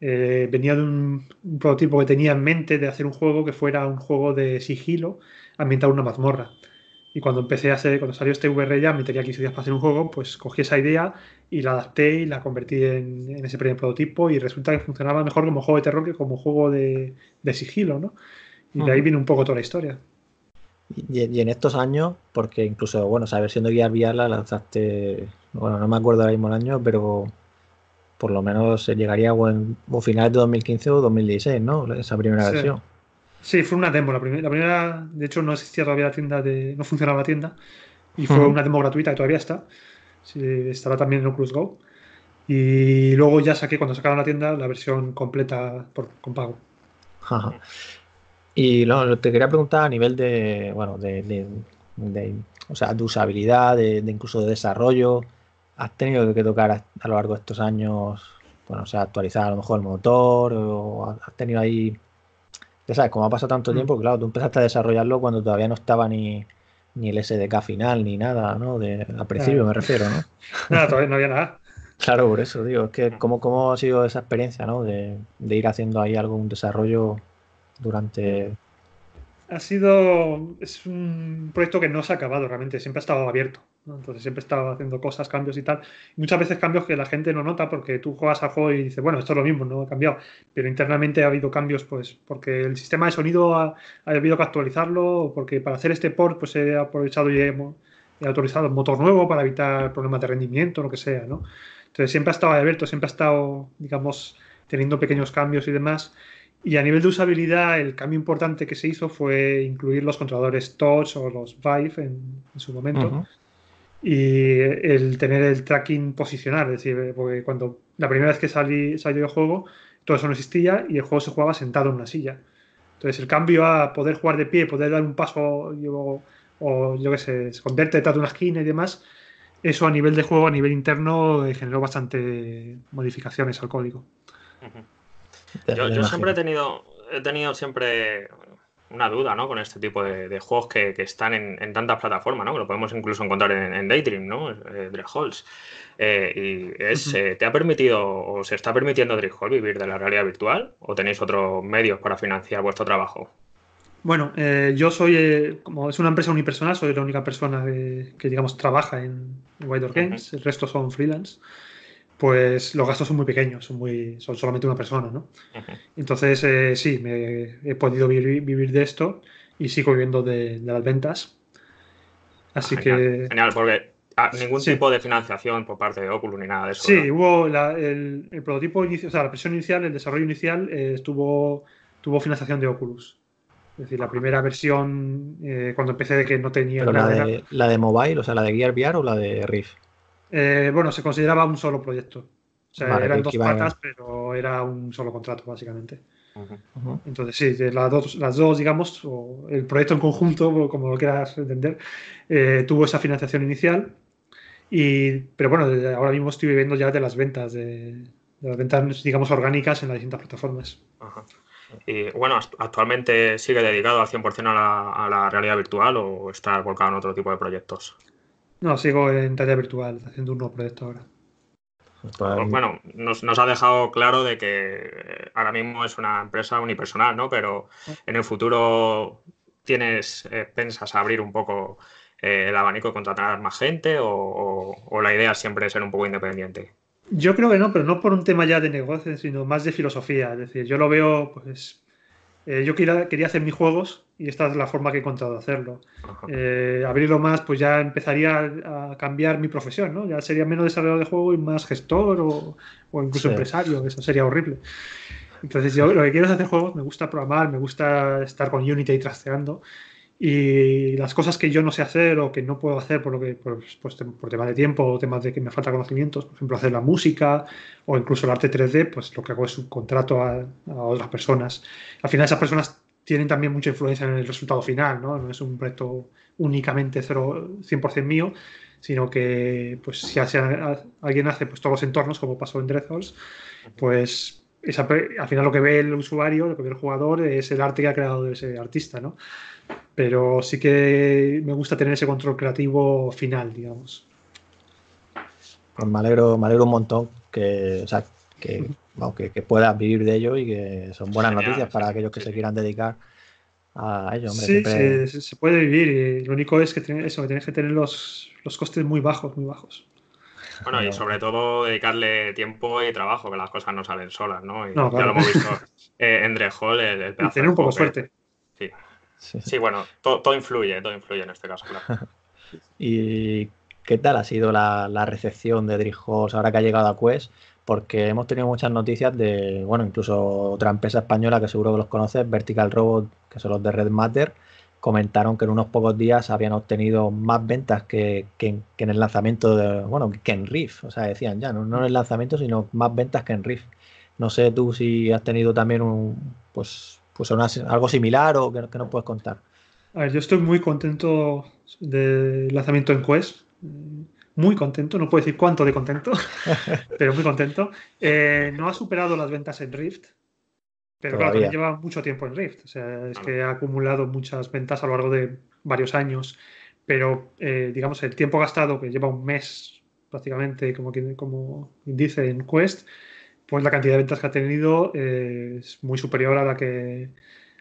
Speaker 1: eh, venía de un, prototipo que tenía en mente de hacer un juego que fuera un juego de sigilo ambientado en una mazmorra. Y cuando empecé a hacer, cuando salió este VR ya, me tenía 15 días para hacer un juego, pues cogí esa idea y la adapté y la convertí en, ese primer prototipo y resulta que funcionaba mejor como juego de terror que como juego de, sigilo, ¿no? Y de ahí viene un poco toda la historia. Y,
Speaker 2: en estos años, porque incluso, bueno, sabes siendo versión de guía Vial la lanzaste, bueno, no me acuerdo ahora mismo el año, pero por lo menos llegaría o, en, finales de 2015 o 2016, ¿no? Esa primera versión.
Speaker 1: Sí, fue una demo. La, primera, de hecho, no existía todavía la tienda, de, no funcionaba la tienda. Y fue una demo gratuita y todavía está. estará también en Oculus Go. Y luego ya saqué, cuando sacaron la tienda, la versión completa con pago.
Speaker 2: Y no, te quería preguntar a nivel de, bueno, de, de, usabilidad, de incluso de desarrollo has tenido que tocar a, lo largo de estos años? Bueno, o sea, actualizar a lo mejor el motor o has tenido ahí... Ya sabes, como ha pasado tanto mm. tiempo, claro, tú empezaste a desarrollarlo cuando todavía no estaba ni, el SDK final ni nada, ¿no? De, al principio eh. me
Speaker 1: refiero, ¿no? Nada, todavía no había nada. Claro, por
Speaker 2: eso digo, es que cómo, cómo ha sido esa experiencia, ¿no? De, de ir haciendo ahí algún un desarrollo durante
Speaker 1: ha sido. Es un proyecto que no se ha acabado realmente, siempre ha estado abierto. Entonces siempre he estado haciendo cosas, cambios y tal. Y muchas veces cambios que la gente no nota porque tú juegas a juego y dices, bueno, esto es lo mismo, no ha cambiado. Pero internamente ha habido cambios, pues, porque el sistema de sonido ha, habido que actualizarlo, o porque para hacer este port, pues he aprovechado y he, autorizado un motor nuevo para evitar problemas de rendimiento, lo que sea, ¿no? Entonces siempre ha estado abierto, siempre ha estado, digamos, teniendo pequeños cambios y demás. Y a nivel de usabilidad, el cambio importante que se hizo fue incluir los controladores Touch o los Vive en, su momento. Y el tener el tracking posicional, es decir, porque cuando la primera vez que salí, salió el juego, todo eso no existía y el juego se jugaba sentado en una silla. Entonces, el cambio a poder jugar de pie, poder dar un paso o yo qué sé, esconderte detrás de una esquina y demás, eso a nivel de juego, a nivel interno, eh, generó bastante modificaciones al código yo, siempre
Speaker 3: he tenido, he tenido siempre una duda, ¿no? Con este tipo de, juegos que, están en, tantas plataformas, ¿no? Que lo podemos incluso encontrar en, en Daydream, ¿no? Eh, eh, y es, eh, ¿te ha permitido o se está permitiendo Hall vivir de la realidad virtual o tenéis otros medios para financiar vuestro trabajo?
Speaker 1: Bueno, yo soy, como es una empresa unipersonal, soy la única persona que, digamos, trabaja en, Wider Games, el resto son freelance pues los gastos son muy pequeños, son, muy, son solamente una persona, ¿no? Entonces, eh, sí, he podido vivir, de esto y sigo viviendo de, las ventas. Así
Speaker 3: que... Genial, porque ah, ningún tipo de financiación por parte de Oculus ni nada de eso. Sí,
Speaker 1: hubo el, prototipo inicio, o sea, la presión inicial, el desarrollo inicial eh, estuvo, tuvo financiación de Oculus. Es decir, la primera versión, eh, cuando empecé de que no tenía... la, de,
Speaker 2: la, de, mobile, o sea, la de Gear VR o la de Rift?
Speaker 1: Eh, bueno, se consideraba un solo proyecto.
Speaker 2: O sea, eran dos patas,
Speaker 1: pero era un solo contrato, básicamente. Entonces, sí, las, dos, las dos, digamos, o el proyecto en conjunto, como lo quieras entender, eh, tuvo esa financiación inicial. Y, pero bueno, ahora mismo estoy viviendo ya de las ventas, de, las ventas, digamos, orgánicas en las distintas plataformas.
Speaker 3: Y bueno, actualmente sigue dedicado al 100% a la, a la realidad virtual o está volcado en otro tipo de proyectos.
Speaker 1: No, sigo en tarea virtual, haciendo un nuevo proyecto ahora. Pues bueno,
Speaker 3: nos, ha dejado claro de que eh, ahora mismo es una empresa unipersonal, ¿no? Pero en el futuro tienes, eh, pensas abrir un poco eh, el abanico y contratar más gente o, la idea siempre es ser un poco independiente.
Speaker 1: Yo creo que no, pero no por un tema ya de negocios, sino más de filosofía. Es decir, yo lo veo, pues, eh, yo quería, hacer mis juegos y esta es la forma que he encontrado de hacerlo. Eh, abrirlo más, pues ya empezaría a cambiar mi profesión, ¿no? Ya sería menos desarrollador de juego y más gestor o, incluso empresario, eso sería horrible. Entonces yo lo que quiero es hacer juegos, me gusta programar, me gusta estar con Unity y trasteando y las cosas que yo no sé hacer o que no puedo hacer por lo que por, pues, por temas de tiempo o temas de que me falta conocimientos, por ejemplo hacer la música o incluso el arte 3D, pues lo que hago es subcontrato a, a otras personas. Al final esas personas tienen también mucha influencia en el resultado final, ¿no? No es un proyecto únicamente 100% mío, sino que pues si alguien hace pues todos los entornos, como pasó en Dreadhouse, pues esa, al final lo que ve el usuario, lo que ve el jugador, es el arte que ha creado ese artista, ¿no? Pero sí que me gusta tener ese control creativo final, digamos.
Speaker 2: Pues me alegro, me alegro un montón que, que, que, puedas vivir de ello y que son buenas noticias para aquellos que se quieran
Speaker 3: dedicar a ello. Hombre, sí,
Speaker 1: se, puede vivir. lo único es que eso, que tienes que tener los, los costes muy bajos, muy bajos.
Speaker 3: Bueno, y sobre todo dedicarle tiempo y trabajo, que las cosas no salen solas, ¿no? Y Ya lo hemos visto eh, en el, pedazo. Y un poco de suerte. Sí. sí. bueno, todo influye, todo influye en este caso, claro.
Speaker 2: ¿Y qué tal ha sido la, recepción de Drijos ahora que ha llegado a Quest? Porque hemos tenido muchas noticias de, bueno, incluso otra empresa española que seguro que los conoces, Vertical Robot, que son los de Red Matter, comentaron que en unos pocos días habían obtenido más ventas que, en el lanzamiento bueno, que en Rift. o sea, decían ya, no, en el lanzamiento, sino más ventas que en Rift. No sé tú si has tenido también un, pues, pues algo similar o que, que nos puedes contar.
Speaker 1: A ver, yo estoy muy contento del lanzamiento en Quest. Muy contento, no puedo decir cuánto de contento, pero muy contento. Eh, no ha superado las ventas en Rift, pero claro, lleva mucho tiempo en Rift. O sea, es que ha acumulado muchas ventas a lo largo de varios años. Pero, eh, digamos, el tiempo gastado, que lleva un mes prácticamente, como, como dice en Quest, pues la cantidad de ventas que ha tenido eh, es muy superior a la que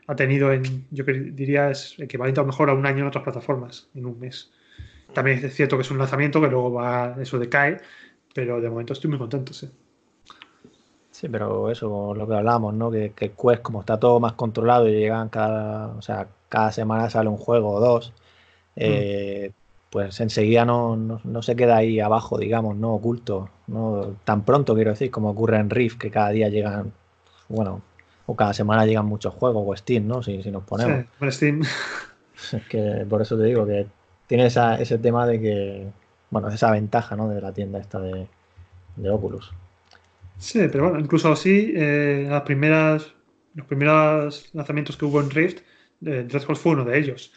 Speaker 1: ha tenido en, yo diría, es equivalente a lo mejor a un año en otras plataformas, en un mes. También es cierto que es un lanzamiento que luego va, eso decae, pero de momento estoy muy contento. ¿sí? Sí, pero
Speaker 2: eso, lo que hablábamos, ¿no? Que,
Speaker 1: que Quest, como está todo más controlado
Speaker 2: y llegan cada, o sea, cada semana sale un juego o dos, mm. eh, pues enseguida no, no, se queda ahí abajo, digamos, no oculto. No, tan pronto, quiero decir, como ocurre en Rift, que cada día llegan, bueno, o cada semana llegan muchos juegos, o Steam, ¿no? Si, nos ponemos. Sí, Steam. que por eso te digo que tiene ese tema de que, bueno, esa ventaja, ¿no? De la tienda esta de, de Oculus.
Speaker 1: Sí, pero bueno, incluso así, eh, primeras, los primeros lanzamientos que hubo en Rift, eh, fue uno de ellos.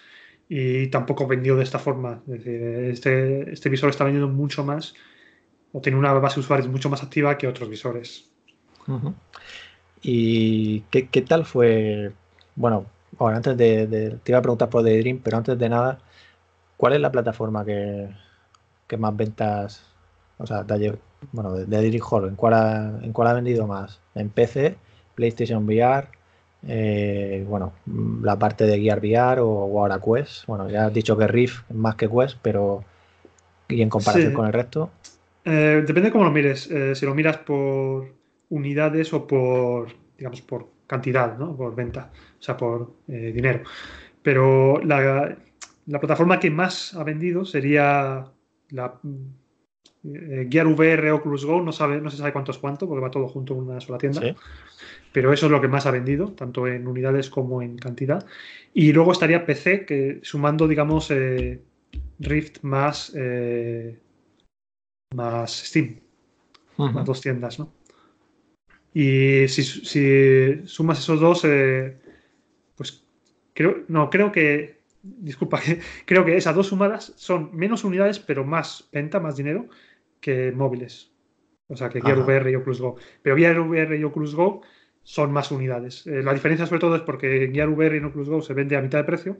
Speaker 1: Y tampoco vendió de esta forma. Es decir, este, este visor está vendiendo mucho más o tiene una base de usuarios mucho más activa que otros visores.
Speaker 2: ¿Y qué, tal fue? Bueno, ahora antes de, Te iba a preguntar por The Dream, pero antes de nada, ¿cuál es la plataforma que, más ventas, o sea, bueno, de, de ¿en cuál, ha, ¿en ha vendido más? En PC, PlayStation VR, eh, bueno, la parte de Gear VR o, ahora Quest. Bueno, ya has dicho que Rift más que Quest, pero ¿y en comparación con el resto?
Speaker 1: Eh, depende de cómo lo mires. Eh, si lo miras por unidades o por, digamos, por cantidad, ¿no? Por venta, o sea, por dinero. Pero la plataforma que más ha vendido sería la eh, Gear VR Oculus Go, no, sabe, no se sabe cuántos cuánto, porque va todo junto en una sola tienda. Pero eso es lo que más ha vendido, tanto en unidades como en cantidad. Y luego estaría PC, que sumando, digamos, eh, Rift más, eh, más Steam. Más dos tiendas, ¿no? Y si, sumas esos dos, pues creo, no, creo que disculpa, creo que esas dos sumadas son menos unidades, pero más venta, más dinero, que móviles. O sea, que Gear VR y Oculus Go. Pero Gear VR y Oculus Go son más unidades. Eh, la diferencia sobre todo es porque Gear VR y Oculus Go se vende a mitad de precio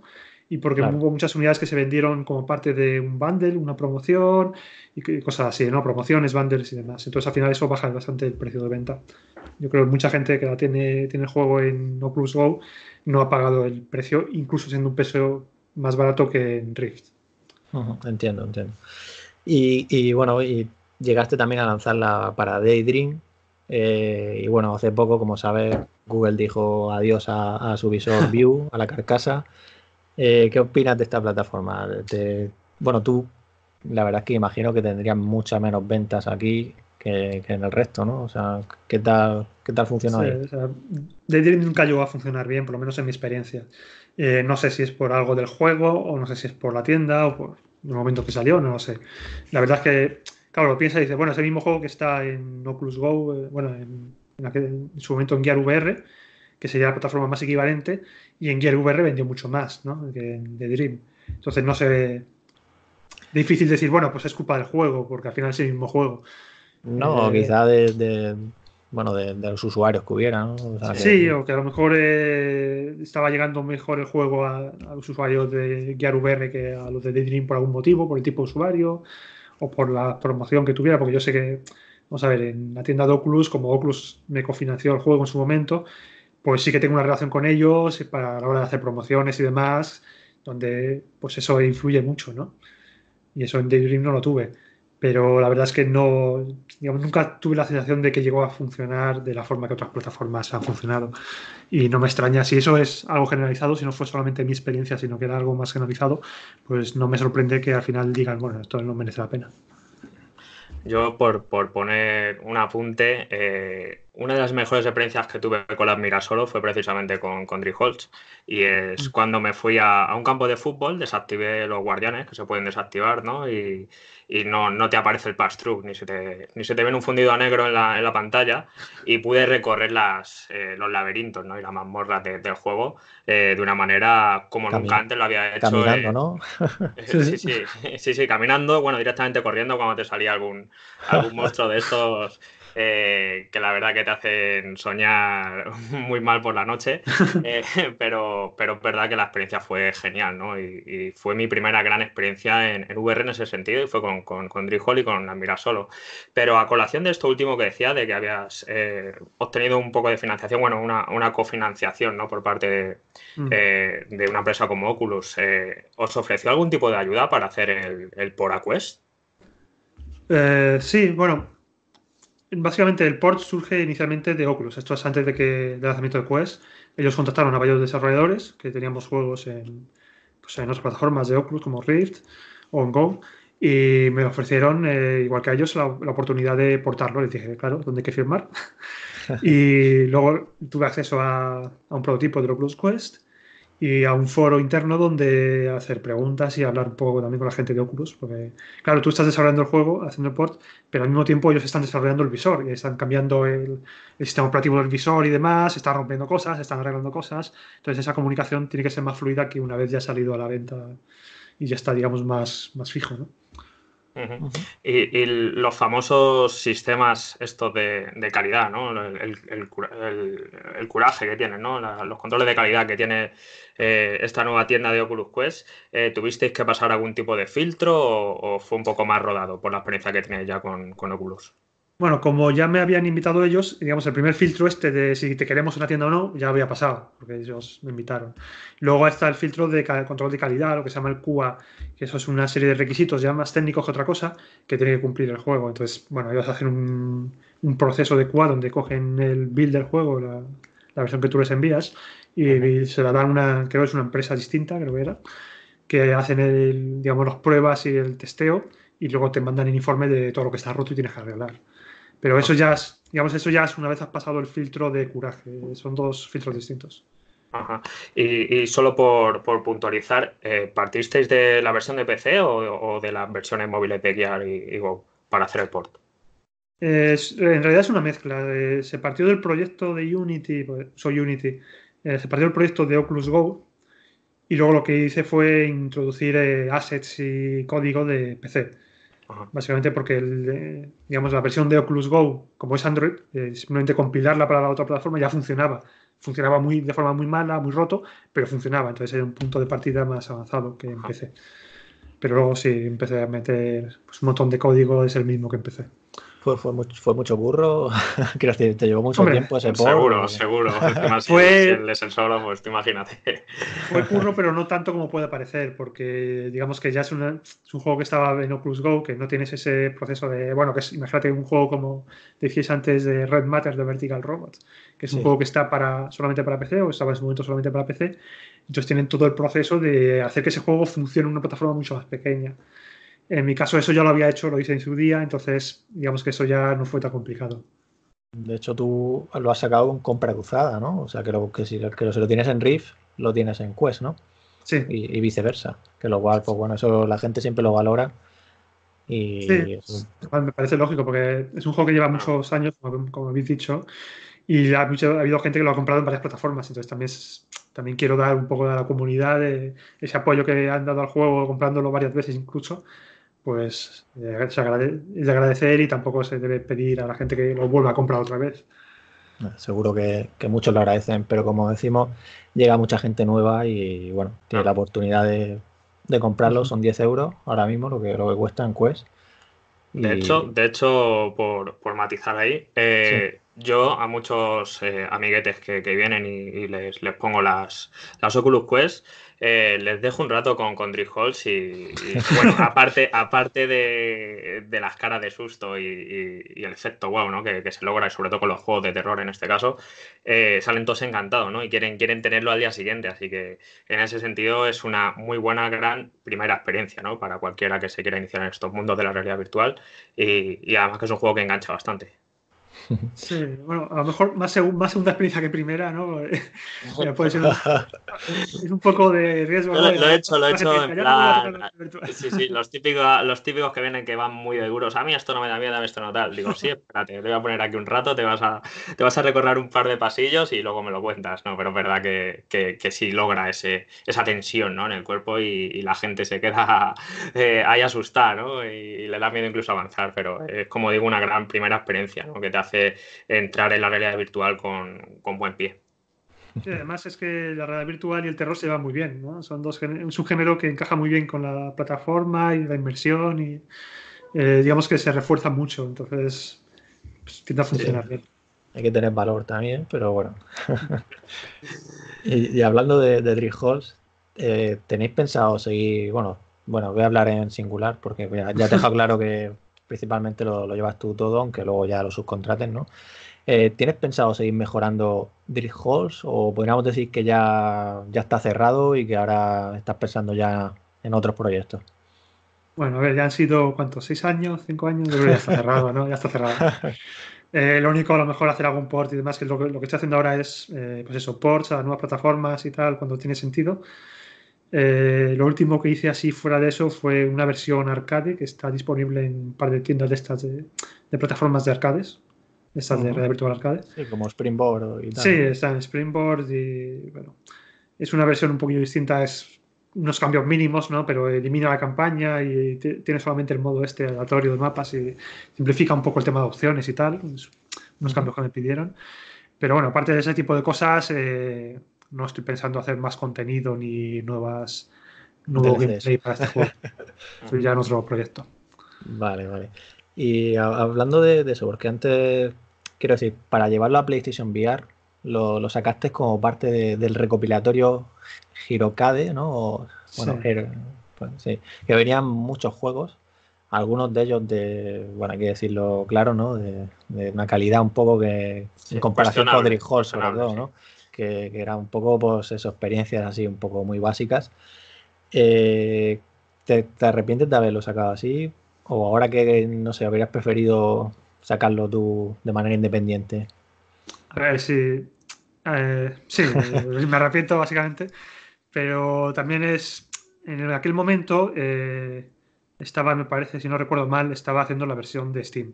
Speaker 1: y porque hubo muchas unidades que se vendieron como parte de un bundle, una promoción y cosas así, ¿no? Promociones, bundles y demás. Entonces al final eso baja bastante el precio de venta. Yo creo que mucha gente que la tiene, tiene el juego en Oculus Go no ha pagado el precio, incluso siendo un peso más barato que en Rift. Entiendo, entiendo.
Speaker 2: y, bueno, y llegaste también a lanzarla para Daydream. Eh, y bueno, hace poco, como sabes, Google dijo adiós a, su visor View, a la carcasa. Eh, ¿Qué opinas de esta plataforma? bueno, tú, la verdad es que imagino que tendrías muchas menos ventas aquí que, en el resto, ¿no? O sea, ¿qué tal, qué tal funcionó
Speaker 1: Daydream nunca llegó a funcionar bien, por lo menos en mi experiencia. Eh, no sé si es por algo del juego, o no sé si es por la tienda, o por el momento que salió, no lo sé. La verdad es que claro, lo piensa y dice, bueno, es el mismo juego que está en Oculus Go, eh, bueno, en, su momento en Gear VR, que sería la plataforma más equivalente, y en Gear VR vendió mucho más, ¿no? Que The Dream. Entonces no se difícil decir, bueno, pues es culpa del juego, porque al final es el mismo juego. No, eh, quizá
Speaker 2: de, bueno, de, los usuarios que hubiera, ¿no? sí, o
Speaker 1: que a lo mejor eh, estaba llegando mejor el juego a, los usuarios de Gear VR que a los de Dream por algún motivo, por el tipo de usuario, o por la promoción que tuviera, porque yo sé que, vamos a ver, en la tienda de Oculus, como Oculus me cofinanció el juego en su momento, pues sí que tengo una relación con ellos eh, para la hora de hacer promociones y demás, donde pues eso influye mucho, ¿no? Y eso en Daydream no lo tuve pero la verdad es que no, digamos, nunca tuve la sensación de que llegó a funcionar de la forma que otras plataformas han funcionado. Y no me extraña, si eso es algo generalizado, si no fue solamente mi experiencia, sino que era algo más generalizado, pues no me sorprende que al final digan, bueno, esto no merece la pena.
Speaker 3: Yo, por, por poner un apunte, eh, una de las mejores experiencias que tuve con las solo fue precisamente con, con Y es mm. cuando me fui a, un campo de fútbol, desactivé los guardianes, que se pueden desactivar, ¿no? Y, no, no, te aparece el pass-through, ni, se te, ni se te ven un fundido a negro en la, pantalla. Y pude recorrer las, eh, los laberintos, ¿no? Y las mazmorras del juego eh, de una manera como nunca antes lo había hecho. Caminando,
Speaker 2: ¿no? sí, sí,
Speaker 3: sí, sí, caminando, bueno, directamente corriendo cuando te salía algún, algún monstruo de estos eh, que la verdad que te hacen soñar muy mal por la noche, eh, pero, es verdad que la experiencia fue genial, ¿no? Y, fue mi primera gran experiencia en, VR en ese sentido y fue con, con, con Hall y con Admira Solo. Pero a colación de esto último que decía, de que habías eh, obtenido un poco de financiación, bueno, una, cofinanciación, ¿no? Por parte de, mm. una empresa como Oculus, ¿os ofreció algún tipo de ayuda para hacer el, el PoraQuest?
Speaker 1: sí, bueno, básicamente el port surge inicialmente de Oculus. Esto es antes de que del lanzamiento de Quest. Ellos contrataron a varios desarrolladores que teníamos juegos en, pues, en otras plataformas de Oculus como Rift o en Go y me ofrecieron, eh, igual que a ellos, la, oportunidad de portarlo. Les dije, claro, ¿dónde hay que firmar? y luego tuve acceso a, a un prototipo de Oculus Quest y a un foro interno donde hacer preguntas y hablar un poco también con la gente de Oculus, porque claro, tú estás desarrollando el juego, haciendo el port, pero al mismo tiempo ellos están desarrollando el visor y están cambiando el, sistema operativo del visor y demás, están rompiendo cosas, están arreglando cosas, entonces esa comunicación tiene que ser más fluida que una vez ya ha salido a la venta y ya está, digamos, más, más fijo,
Speaker 3: ¿no? y, los famosos sistemas estos de, calidad, ¿no? El, curaje que tienen, ¿no? los controles de calidad que tiene eh, esta nueva tienda de Oculus Quest, eh, ¿tuvisteis que pasar algún tipo de filtro o, fue un poco más rodado por la experiencia que tenéis ya con, con Oculus?
Speaker 1: Bueno, como ya me habían invitado ellos, digamos, el primer filtro este de si te queremos una tienda o no, ya había pasado,
Speaker 3: porque ellos me
Speaker 1: invitaron. Luego está el filtro de control de calidad, lo que se llama el QA, que eso es una serie de requisitos ya más técnicos que otra cosa, que tiene que cumplir el juego. Entonces, bueno, ellos hacen un, un proceso de QA donde cogen el build del juego, la, versión que tú les envías, y, se la dan una, creo que es una empresa distinta, creo que era, que hacen el, digamos, las pruebas y el testeo, y luego te mandan el informe de todo lo que está roto y tienes que arreglar. Pero eso ya es, digamos, eso ya es una vez has pasado el filtro de curaje. Son dos filtros distintos.
Speaker 3: Ajá. Y, solo por, puntualizar, eh, ¿partisteis de la versión de PC o, de las versiones móviles de Gear y, Go para hacer el port?
Speaker 1: en realidad es una mezcla. Eh, se partió del proyecto de Unity, pues, soy Unity, eh, se partió del proyecto de Oculus Go y luego lo que hice fue introducir assets y código de PC. Básicamente porque eh, digamos, la versión de Oculus Go, como es Android, eh, simplemente compilarla para la otra plataforma ya funcionaba. Funcionaba muy, de forma muy mala, muy roto, pero funcionaba. Entonces era un punto de partida más avanzado que empecé. Pero luego sí, empecé a meter pues, un montón de código, es el mismo que empecé. Fue, fue, mucho, burro,
Speaker 3: te llevó mucho tiempo ese Seguro, seguro. fue... Pues imagínate. Fue
Speaker 1: burro, pero no tanto como puede parecer, porque digamos que ya es, un juego que estaba en Oculus Go, que no tienes ese proceso de, bueno, que es, imagínate un juego como decías antes de Red Matter de Vertical Robots, que es un juego que está para solamente para PC o estaba en su momento solamente para PC. Entonces tienen todo el proceso de hacer que ese juego funcione en una plataforma mucho más pequeña. En mi caso eso ya lo había hecho, lo hice en su día, entonces digamos que eso ya no fue tan complicado.
Speaker 2: De hecho tú lo has sacado con compra cruzada, ¿no? O sea, que, que si, lo tienes en Rift, lo tienes en Quest, ¿no? Sí. Y, viceversa, que lo cual, pues bueno, eso la gente siempre lo valora. Y sí.
Speaker 1: me parece lógico, porque es un juego que lleva muchos años, como, habéis dicho, y ha, habido gente que lo ha comprado en varias plataformas, entonces también, también quiero dar un poco a la comunidad eh, ese apoyo que han dado al juego comprándolo varias veces incluso, pues es eh, de agradecer y tampoco se debe pedir a la gente que lo vuelva a comprar otra vez.
Speaker 2: Seguro que, muchos lo agradecen, pero como decimos, llega mucha gente nueva y bueno, tiene la oportunidad de, comprarlo. Son 10 euros ahora mismo lo que, lo que cuesta en Quest. De hecho,
Speaker 3: de hecho por, matizar ahí, eh, yo a muchos eh, amiguetes que, vienen y, les, pongo las, Oculus Quest, eh, les dejo un rato con, con Drift y, bueno, aparte, aparte de, las caras de susto y, el efecto wow, ¿no? Que, se logra, sobre todo con los juegos de terror en este caso, eh, salen todos encantados, ¿no? Y quieren, quieren tenerlo al día siguiente. Así que en ese sentido es una muy buena, gran primera experiencia, ¿no? Para cualquiera que se quiera iniciar en estos mundos de la realidad virtual. y además que es un juego que engancha bastante.
Speaker 1: Sí, bueno, a lo mejor más, más segunda experiencia que primera, ¿no?
Speaker 3: Puede ser un,
Speaker 1: es un poco de riesgo. Lo, he hecho, lo he hecho en plan...
Speaker 3: Sí, sí, los típicos, los típicos que vienen que van muy de duros. A mí esto no me da miedo, a esto no tal. Digo, sí, espérate, te voy a poner aquí un rato, te vas a, te vas a recorrer un par de pasillos y luego me lo cuentas, ¿no? Pero es verdad que, que, sí logra esa tensión, ¿no? En el cuerpo y, la gente se queda eh, ahí asustada, ¿no? Y, le da miedo incluso avanzar, pero es como digo, una gran primera experiencia, ¿no? Que te hace entrar en la realidad virtual con, buen pie.
Speaker 1: además es que la realidad virtual y el terror se van muy bien, ¿no? Son dos un subgénero que encaja muy bien con la plataforma y la inmersión y eh, digamos que se refuerza mucho, entonces pues, tiende a funcionar bien. Hay que tener valor también, pero bueno. y, hablando
Speaker 2: de, de Halls, eh, ¿tenéis pensado seguir? Bueno, bueno, voy a hablar en singular porque ya, ya te he dejado claro que principalmente lo, llevas tú todo, aunque luego ya lo subcontrates, ¿no? Eh, ¿Tienes pensado seguir mejorando Drift Halls o podríamos decir que ya, ya está cerrado y que ahora estás pensando ya en otros proyectos?
Speaker 1: Bueno, a ver, ya han sido, ¿cuántos? ¿Seis años? ¿Cinco años? ya está cerrado, ¿no? Ya está cerrado. Eh, lo único, a lo mejor, hacer algún port y demás, que lo, lo que estoy haciendo ahora es, eh, pues eso, ports a nuevas plataformas y tal, cuando tiene sentido. Eh, lo último que hice así fuera de eso fue una versión arcade que está disponible en un par de tiendas de estas de, plataformas de arcades, estas de red virtual arcade. Sí, como Springboard y tal. Sí, está en Springboard y bueno, es una versión un poquito distinta, es unos cambios mínimos, ¿no? Pero elimina la campaña y tiene solamente el modo este aleatorio de mapas y simplifica un poco el tema de opciones y tal, unos cambios que me pidieron. Pero bueno, aparte de ese tipo de cosas, eh, no estoy pensando hacer más contenido ni nuevas nuevo para este juego. estoy ya en otro
Speaker 2: proyecto. Vale, vale. Y hablando de, eso, porque antes, quiero decir, para llevarlo a PlayStation VR, lo, sacaste como parte del recopilatorio Girocade, ¿no? bueno, pues, sí. que venían muchos juegos, algunos de ellos de, bueno, hay que decirlo claro, ¿no? De, de una calidad un poco que, en comparación con Dream Hall, sobre todo, ¿no? que, que era un poco, pues, eso, experiencias así, un poco muy básicas. Eh, ¿te, arrepientes de haberlo sacado así? ¿O ahora que, no sé, habrías preferido sacarlo tú de manera independiente?
Speaker 1: A ver, sí. Eh, sí, me arrepiento básicamente. Pero también es. En aquel momento eh, estaba, me parece, si no recuerdo mal, estaba haciendo la versión de Steam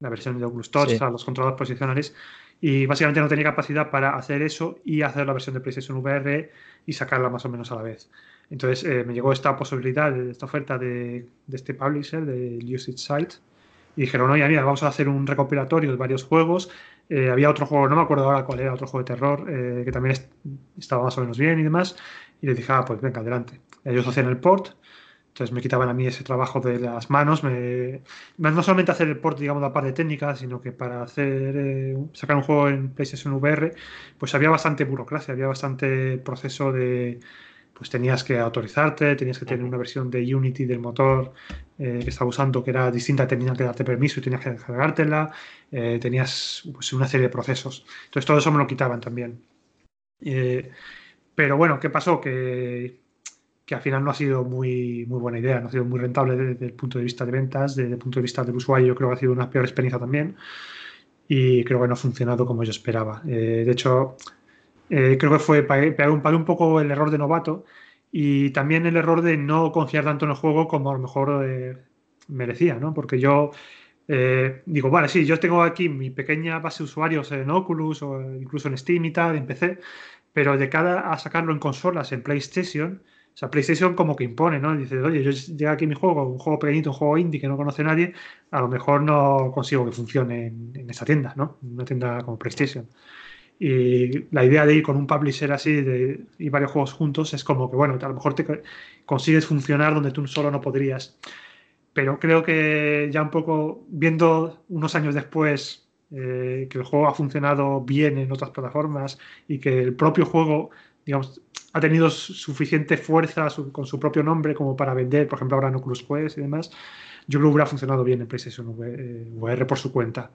Speaker 1: la versión de Oculus Touch, o sea, los controladores posicionales, y básicamente no tenía capacidad para hacer eso y hacer la versión de PlayStation VR y sacarla más o menos a la vez. Entonces eh, me llegó esta posibilidad, esta oferta de, este publisher, De Usage Site, y dijeron, oye, mira, vamos a hacer un recopilatorio de varios juegos. Eh, había otro juego, no me acuerdo ahora cuál era, otro juego de terror, eh, que también estaba más o menos bien y demás. Y les dije, ah, pues venga, adelante. Ellos hacían el port, entonces me quitaban a mí ese trabajo de las manos, no solamente hacer el port, digamos, la parte técnica, sino que para hacer eh, sacar un juego en PlayStation VR, pues había bastante burocracia, había bastante proceso de, pues tenías que autorizarte, tenías que tener una versión de Unity del motor eh, que estaba usando que era distinta, tenías que darte permiso y tenías que descargártela, eh, tenías pues, una serie de procesos. Entonces todo eso me lo quitaban también. pero bueno, ¿qué pasó? Que que al final no ha sido muy, muy buena idea, no ha sido muy rentable desde, el punto de vista de ventas, desde el punto de vista del usuario, creo que ha sido una peor experiencia también y creo que no ha funcionado como yo esperaba. Eh, de hecho, eh, creo que fue para un, un poco el error de novato y también el error de no confiar tanto en el juego como a lo mejor eh, merecía, ¿no? Porque yo digo, vale, sí, yo tengo aquí mi pequeña base de usuarios en Oculus o incluso en Steam y tal, en PC, pero de cara a sacarlo en consolas, en PlayStation, o sea, PlayStation como que impone, ¿no? Dice, oye, yo llega aquí mi juego, un juego pequeñito, un juego indie que no conoce nadie, a lo mejor no consigo que funcione en, esta tienda, ¿no? Una tienda como PlayStation. Y la idea de ir con un publisher así de, y varios juegos juntos es como que, bueno, a lo mejor te consigues funcionar donde tú solo no podrías. Pero creo que ya un poco, viendo unos años después eh, que el juego ha funcionado bien en otras plataformas y que el propio juego, digamos, ha tenido suficiente fuerza con su propio nombre como para vender, por ejemplo, ahora Oculus Quest y demás, yo creo que hubiera funcionado bien en PlayStation VR eh, por su cuenta.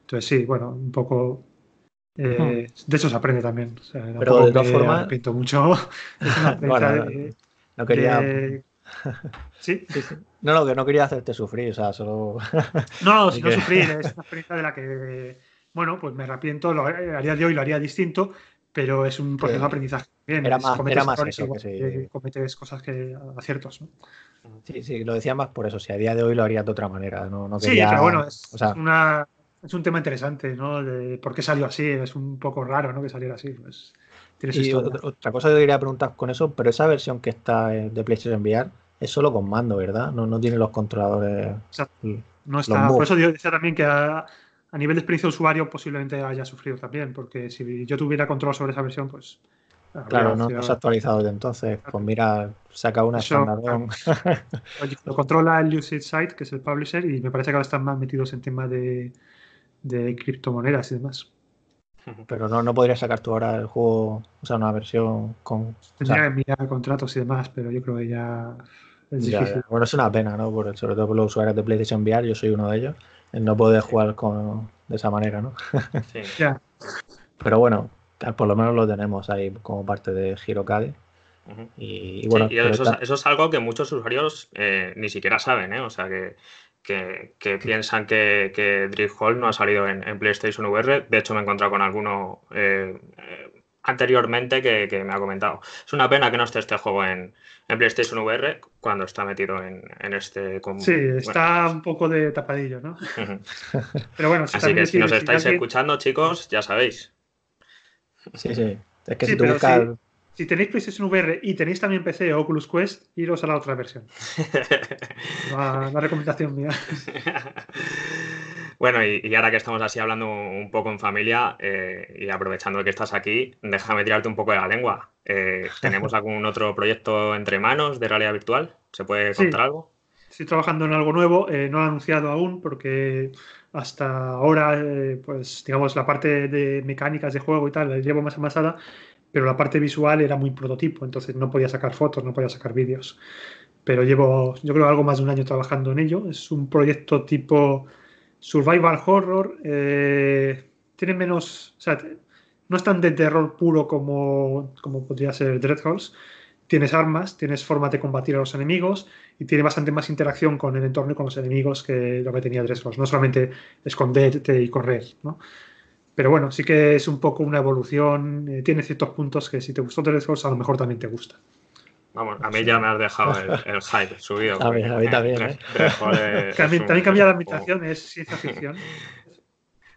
Speaker 1: Entonces, sí, bueno, un poco. Eh, De eso se aprende también. O sea, Pero de todas forma... Pinto mucho. es una bueno,
Speaker 2: no, quería. Sí, sí No, no, que no quería hacerte sufrir, o sea, solo.
Speaker 1: no, si no sufrir, es una experiencia de la que. Bueno, pues me arrepiento, lo haría eh, de hoy, lo haría distinto, pero es un proceso de aprendizaje. era más, eso
Speaker 2: Cometes cosas que
Speaker 1: aciertos. ¿no? Sí, sí,
Speaker 2: lo decía más por eso. Si a día de hoy lo harías de otra manera. No, sí, pero bueno,
Speaker 1: es, un tema interesante, ¿no? De por qué salió así. Es un poco raro, ¿no? Que saliera así. Pues, otra,
Speaker 2: cosa que diría preguntar con eso, pero esa versión que está de PlayStation VR es solo con mando, ¿verdad? No, no tiene los controladores. Exacto.
Speaker 1: No Por eso yo decía también que a nivel de experiencia de usuario posiblemente haya sufrido también, porque si yo tuviera control sobre esa versión, pues... Claro, no, se ha
Speaker 2: actualizado de entonces. Pues mira, saca una estandardón.
Speaker 1: Lo controla el Lucid Site, que es el publisher, y me parece que ahora están más metidos en temas de, criptomonedas y demás.
Speaker 2: Pero no, no podrías sacar tú ahora el juego, o sea, una versión con. Tendría que
Speaker 1: enviar contratos y demás, pero yo creo que ya. Es difícil.
Speaker 2: Bueno, es una pena, ¿no? sobre todo por los usuarios de PlayStation VR, yo soy uno de ellos no puede jugar con, de esa manera, ¿no? Sí. Pero bueno, por lo menos lo tenemos ahí como parte de Girocade. y, bueno, eso,
Speaker 3: es algo que muchos usuarios eh, ni siquiera saben, ¿eh? o sea que, que, piensan que, que Drift Hall no ha salido en, PlayStation VR. De hecho, me he encontrado con alguno eh, eh, anteriormente que, me ha comentado. Es una pena que no esté este juego en, PlayStation VR cuando está metido en, este... sí, está
Speaker 1: pues. un poco de tapadillo, ¿no? Pero bueno, si Así que si nos estáis escuchando,
Speaker 3: chicos, ya sabéis.
Speaker 2: Sí, sí.
Speaker 1: Es que si tenéis PlayStation VR y tenéis también PC o Oculus Quest, iros a la otra versión. la, la recomendación mía.
Speaker 3: Bueno, y, ahora que estamos así hablando un poco en familia eh, y aprovechando que estás aquí, déjame tirarte un poco de la lengua. Eh, ¿Tenemos algún otro proyecto entre manos de realidad virtual? ¿Se puede contar algo?
Speaker 1: Estoy trabajando en algo nuevo, eh, no lo he anunciado aún porque hasta ahora, pues digamos, la parte de mecánicas de juego y tal la llevo más amasada, pero la parte visual era muy prototipo, entonces no podía sacar fotos, no podía sacar vídeos. Pero llevo, yo creo, algo más de un año trabajando en ello. Es un proyecto tipo survival horror, eh, tiene menos, o sea, no es tan de terror puro como, como podría ser Dreadhalls. Tienes armas, tienes forma de combatir a los enemigos y tiene bastante más interacción con el entorno y con los enemigos que lo que tenía Dreadhalls. No solamente esconderte y correr, ¿no? Pero bueno, sí que es un poco una evolución. Eh, tiene ciertos puntos que si te gustó Dreadhalls a lo mejor también te gusta.
Speaker 3: Vamos, a mí ya me has dejado el, hype subido. A mí, también. Eh, también, cambia la habitación,
Speaker 1: es ciencia ficción.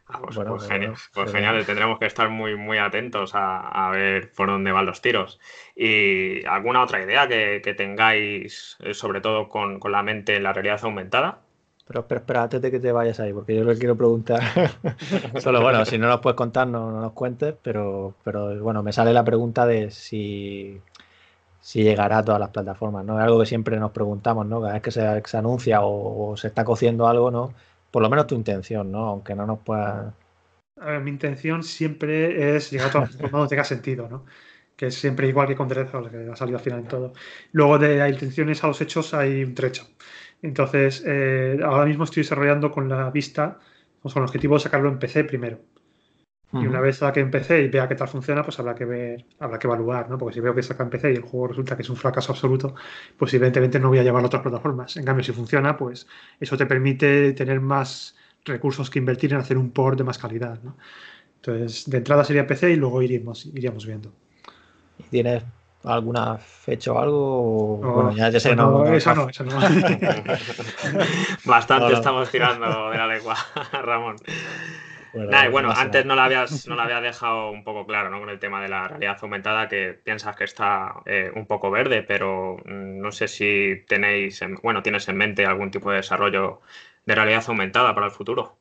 Speaker 1: Ah, pues,
Speaker 3: pues, pues genial, tendremos que estar muy, muy atentos a, ver por dónde van los tiros. ¿Y alguna otra idea que, tengáis, eh, sobre todo con, la mente en la realidad aumentada?
Speaker 2: Pero espera, de que te vayas ahí, porque yo lo quiero preguntar. Solo, bueno, si no nos puedes contar, no, no, nos cuentes, pero bueno, me sale la pregunta de si si llegará a todas las plataformas, ¿no? Es algo que siempre nos preguntamos, ¿no? Cada vez que se, anuncia o, se está cociendo algo, ¿no? Por lo menos tu intención, ¿no? Aunque no nos pueda...
Speaker 1: A ver, mi intención siempre es llegar a todas las plataformas donde tenga sentido, ¿no? Que es siempre igual que con lo que ha salido al final en todo. Luego de las intenciones a los hechos hay un trecho. Entonces, eh, ahora mismo estoy desarrollando con la vista, con el objetivo de sacarlo en PC primero y una vez saque en PC y vea que tal funciona, pues habrá que ver, habrá que evaluar, ¿no? Porque si veo que saca en PC y el juego resulta que es un fracaso absoluto, pues evidentemente no voy a llevarlo a otras plataformas. En cambio, si funciona, pues eso te permite tener más recursos que invertir en hacer un port de más calidad, ¿no? Entonces, de entrada sería PC y luego iríamos, iríamos viendo. tienes alguna fecha o algo? Oh, bueno, ya, sé, no,
Speaker 3: Bastante estamos girando de la lengua, Ramón. Bueno, antes no la habías, no había dejado un poco claro, ¿no? Con el tema de la realidad aumentada, que piensas que está eh, un poco verde, pero mm, no sé si tenéis, bueno, tienes en mente algún tipo de desarrollo de realidad aumentada para el futuro.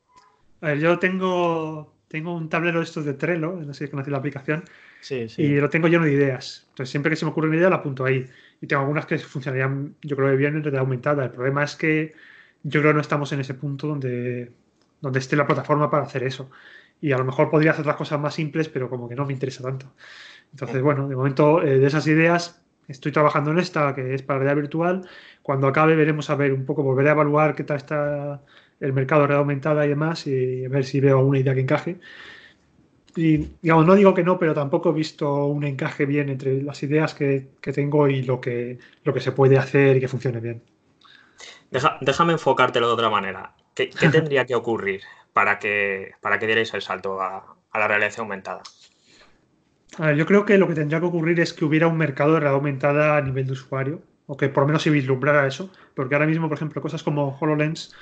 Speaker 1: A ver, yo tengo, tengo un tablero de estos de Trello, no sé que conocí la aplicación, sí, y lo tengo lleno de ideas. Entonces, siempre que se me ocurre una idea, la apunto ahí. Y tengo algunas que funcionarían, yo creo, bien en realidad aumentada. El problema es que yo creo que no estamos en ese punto donde donde esté la plataforma para hacer eso. Y a lo mejor podría hacer otras cosas más simples, pero como que no me interesa tanto. Entonces, bueno, de momento eh, de esas ideas estoy trabajando en esta, que es para realidad virtual. Cuando acabe veremos a ver un poco, volveré a evaluar qué tal está el mercado de red aumentada y demás, y a ver si veo alguna idea que encaje. Y digamos, no digo que no, pero tampoco he visto un encaje bien entre las ideas que, tengo y lo que, lo que se puede hacer y que funcione bien.
Speaker 3: déjame enfocártelo de otra manera. ¿Qué, tendría que ocurrir para que, para que dierais el salto a, la realidad aumentada?
Speaker 1: yo creo que lo que tendría que ocurrir es que hubiera un mercado de realidad aumentada a nivel de usuario, o que por lo menos se vislumbrara eso, porque ahora mismo, por ejemplo, cosas como HoloLens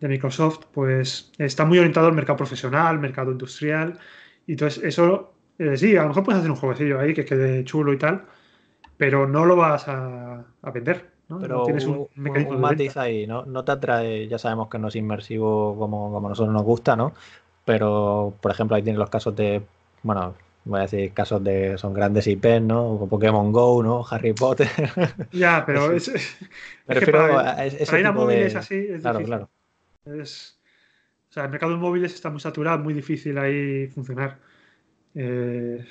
Speaker 1: de Microsoft, pues está muy orientado al mercado profesional, mercado industrial, y entonces eso, sí, a lo mejor puedes hacer un jueguecillo ahí que quede chulo y tal, pero no lo vas a vender. Pero tienes un, matiz
Speaker 2: ahí, ¿no? No te atrae, ya sabemos que no es inmersivo como, como a nosotros nos gusta, ¿no? Pero, por ejemplo, ahí tienes los casos de, bueno, voy a decir casos de, son grandes IPs, ¿no? Pokémon Go, ¿no? Harry Potter.
Speaker 1: Ya, pero es... es a móviles así es Claro, claro. Es, o sea, el mercado de móviles está muy saturado, muy difícil ahí funcionar. Eh,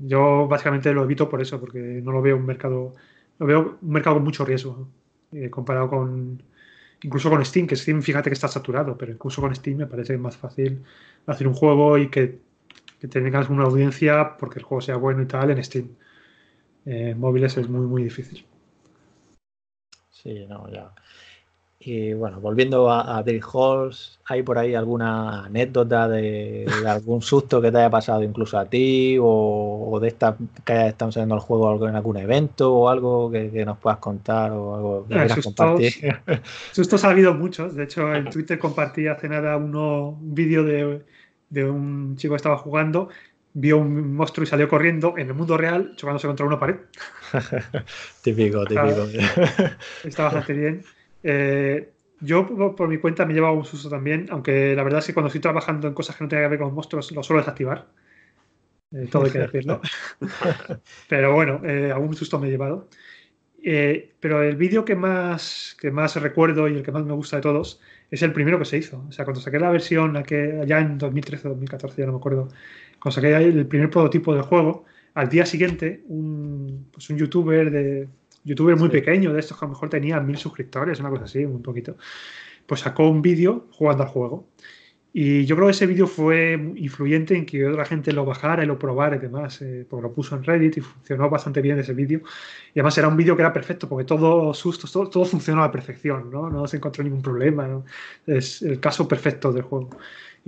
Speaker 1: yo básicamente lo evito por eso, porque no lo veo un mercado lo veo un mercado con mucho riesgo eh, comparado con incluso con Steam, que Steam fíjate que está saturado, pero incluso con Steam me parece más fácil hacer un juego y que, que tengas una audiencia porque el juego sea bueno y tal en Steam. Eh, móviles es muy, muy difícil.
Speaker 2: Sí, no, ya. Y bueno, volviendo a, a Halls, ¿hay por ahí alguna anécdota de, algún susto que te haya pasado incluso a ti o, de esta que estamos estado saliendo el juego en algún evento o algo que, nos puedas contar o algo que quieras sustos, compartir?
Speaker 1: Sustos ha habido muchos. De hecho, en Twitter compartí hace nada uno, un vídeo de, un chico que estaba jugando vio un monstruo y salió corriendo en el mundo real chocándose contra una pared.
Speaker 2: típico, típico.
Speaker 1: está bastante bien. Eh, yo por, mi cuenta me he llevado un susto también, aunque la verdad es que cuando estoy trabajando en cosas que no tienen que ver con monstruos lo suelo desactivar. Eh, todo hay que decirlo. pero bueno, eh, algún susto me he llevado. Eh, pero el vídeo que más, que más recuerdo y el que más me gusta de todos es el primero que se hizo. O sea, cuando saqué la versión que ya en 2013 o 2014, ya no me acuerdo, cuando saqué el primer prototipo del juego, al día siguiente un, pues un youtuber de, youtuber muy pequeño, de estos que a lo mejor tenía mil suscriptores, una cosa así, un poquito, pues sacó un vídeo jugando al juego. Y yo creo que ese vídeo fue influyente en que otra gente lo bajara y lo probara y demás, eh, porque lo puso en Reddit y funcionó bastante bien ese vídeo. Y además era un vídeo que era perfecto, porque todo sustos, todo, todo funcionó a la perfección, ¿no? No se encontró ningún problema, Es el caso perfecto del juego.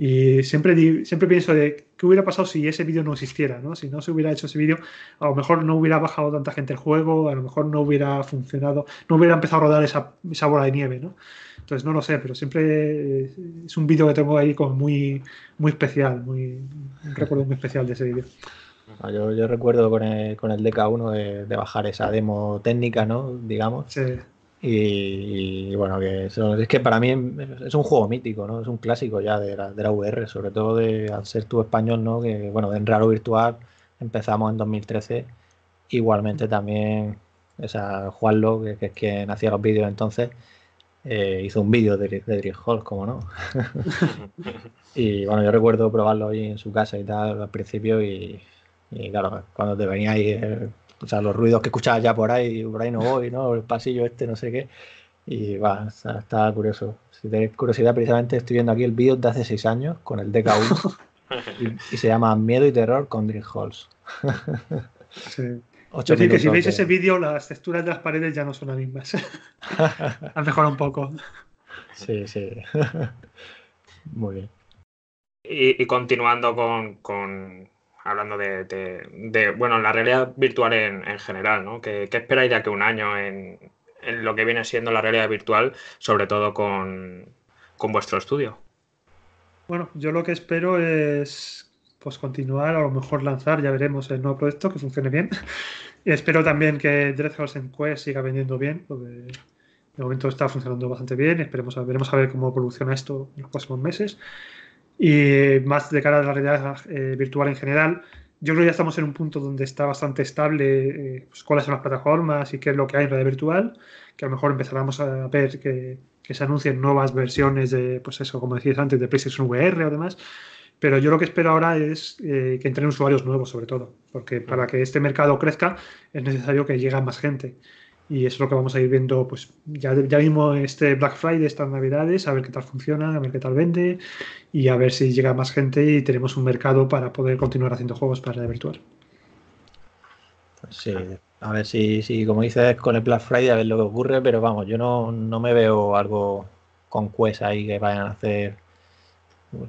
Speaker 1: Y siempre, siempre pienso de qué hubiera pasado si ese vídeo no existiera, ¿no? Si no se hubiera hecho ese vídeo, a lo mejor no hubiera bajado tanta gente el juego, a lo mejor no hubiera funcionado, no hubiera empezado a rodar esa, esa bola de nieve, ¿no? Entonces no lo sé, pero siempre es un vídeo que tengo ahí como muy, muy especial, muy, un recuerdo muy especial de ese vídeo.
Speaker 2: Ah, yo, recuerdo con el, con el DK1 de, bajar esa demo técnica, ¿no? Digamos. Sí. Y, bueno, que es, que para mí es un juego mítico, ¿no? Es un clásico ya de la, de la VR, sobre todo de al ser tú español, ¿no? Que bueno, en Raro Virtual empezamos en 2013. Igualmente también, o sea, Juanlo, que, que es quien hacía los vídeos entonces, eh, hizo un vídeo de, de Hall, como no. y bueno, yo recuerdo probarlo ahí en su casa y tal al principio y, claro, cuando te venía eh, o sea, los ruidos que escuchaba ya por ahí, por ahí no voy, ¿no? El pasillo este, no sé qué. Y va, estaba está curioso. Si tenéis curiosidad, precisamente estoy viendo aquí el vídeo de hace seis años con el DK1 y, se llama Miedo y Terror con Dream Halls. sí. que si veis
Speaker 1: ese vídeo, las texturas de las paredes ya no son las mismas. Han mejorado un poco.
Speaker 3: Sí, sí. Muy bien. Y, continuando con hablando de, bueno, la realidad virtual en, general, ¿no? ¿Qué, ¿Qué, esperáis de aquí un año en, lo que viene siendo la realidad virtual, sobre todo con, vuestro estudio?
Speaker 1: Bueno, yo lo que espero es pues continuar, a lo mejor lanzar, ya veremos el nuevo proyecto que funcione bien. y espero también que en Quest siga vendiendo bien, porque de momento está funcionando bastante bien. Esperemos a, veremos a ver cómo evoluciona esto en los próximos meses y más de cara a la realidad eh, virtual en general. Yo creo que ya estamos en un punto donde está bastante estable eh, pues, cuáles son las plataformas y qué es lo que hay en realidad virtual, que a lo mejor empezaremos a ver que, que se anuncien nuevas versiones de, pues eso, como decías antes, de PlayStation VR o demás. Pero yo lo que espero ahora es eh, que entren usuarios nuevos, sobre todo, porque para que este mercado crezca es necesario que llegue más gente. Y eso es lo que vamos a ir viendo, pues ya, ya mismo este Black Friday, estas navidades, a ver qué tal funciona, a ver qué tal vende y a ver si llega más gente y tenemos un mercado para poder continuar haciendo juegos para la virtual.
Speaker 2: Sí, a ver si, si como dices, con el Black Friday, a ver lo que ocurre, pero vamos, yo no, me veo algo con Quest ahí que vayan a hacer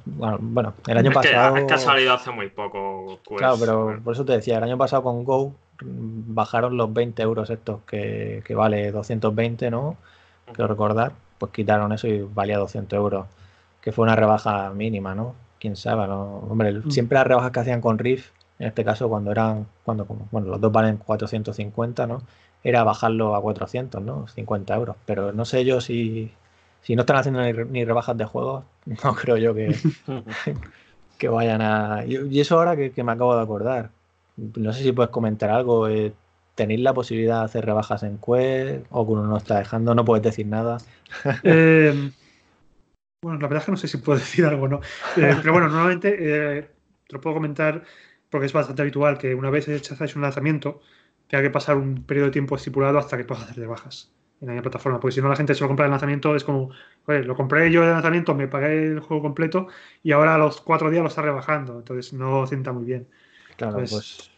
Speaker 2: bueno, el año pasado. es
Speaker 3: que ha salido hace muy poco. claro, pero
Speaker 2: por eso te decía, el año pasado con Go bajaron los 20 euros estos que, vale 220, ¿no? Quiero recordar, pues quitaron eso y valía 200 euros, que fue una rebaja mínima, ¿no? Quién sabe, Hombre, mm. siempre las rebajas que hacían con Riff, en este caso cuando eran, cuando, bueno, los dos valen 450, ¿no? Era bajarlo a 400, ¿no? 50 euros, pero no sé yo si, si no están haciendo ni, rebajas de juegos, no creo yo que, que vayan a... Y eso ahora que, que me acabo de acordar, no sé si puedes comentar algo. Eh, ¿Tenéis la posibilidad de hacer rebajas en Quest? ¿O que uno no está dejando? ¿No puedes decir nada?
Speaker 1: Em, bueno, la verdad es que no sé si puedo decir algo no. Eh, pero bueno, normalmente eh, te lo puedo comentar porque es bastante habitual que una vez echáis un lanzamiento, tenga que pasar un periodo de tiempo estipulado hasta que puedas hacer rebajas en la plataforma, porque si no la gente se lo compra el lanzamiento, es como, lo compré yo de lanzamiento, me pagué el juego completo y ahora a los cuatro días lo está rebajando, entonces no sienta muy bien. Claro, pues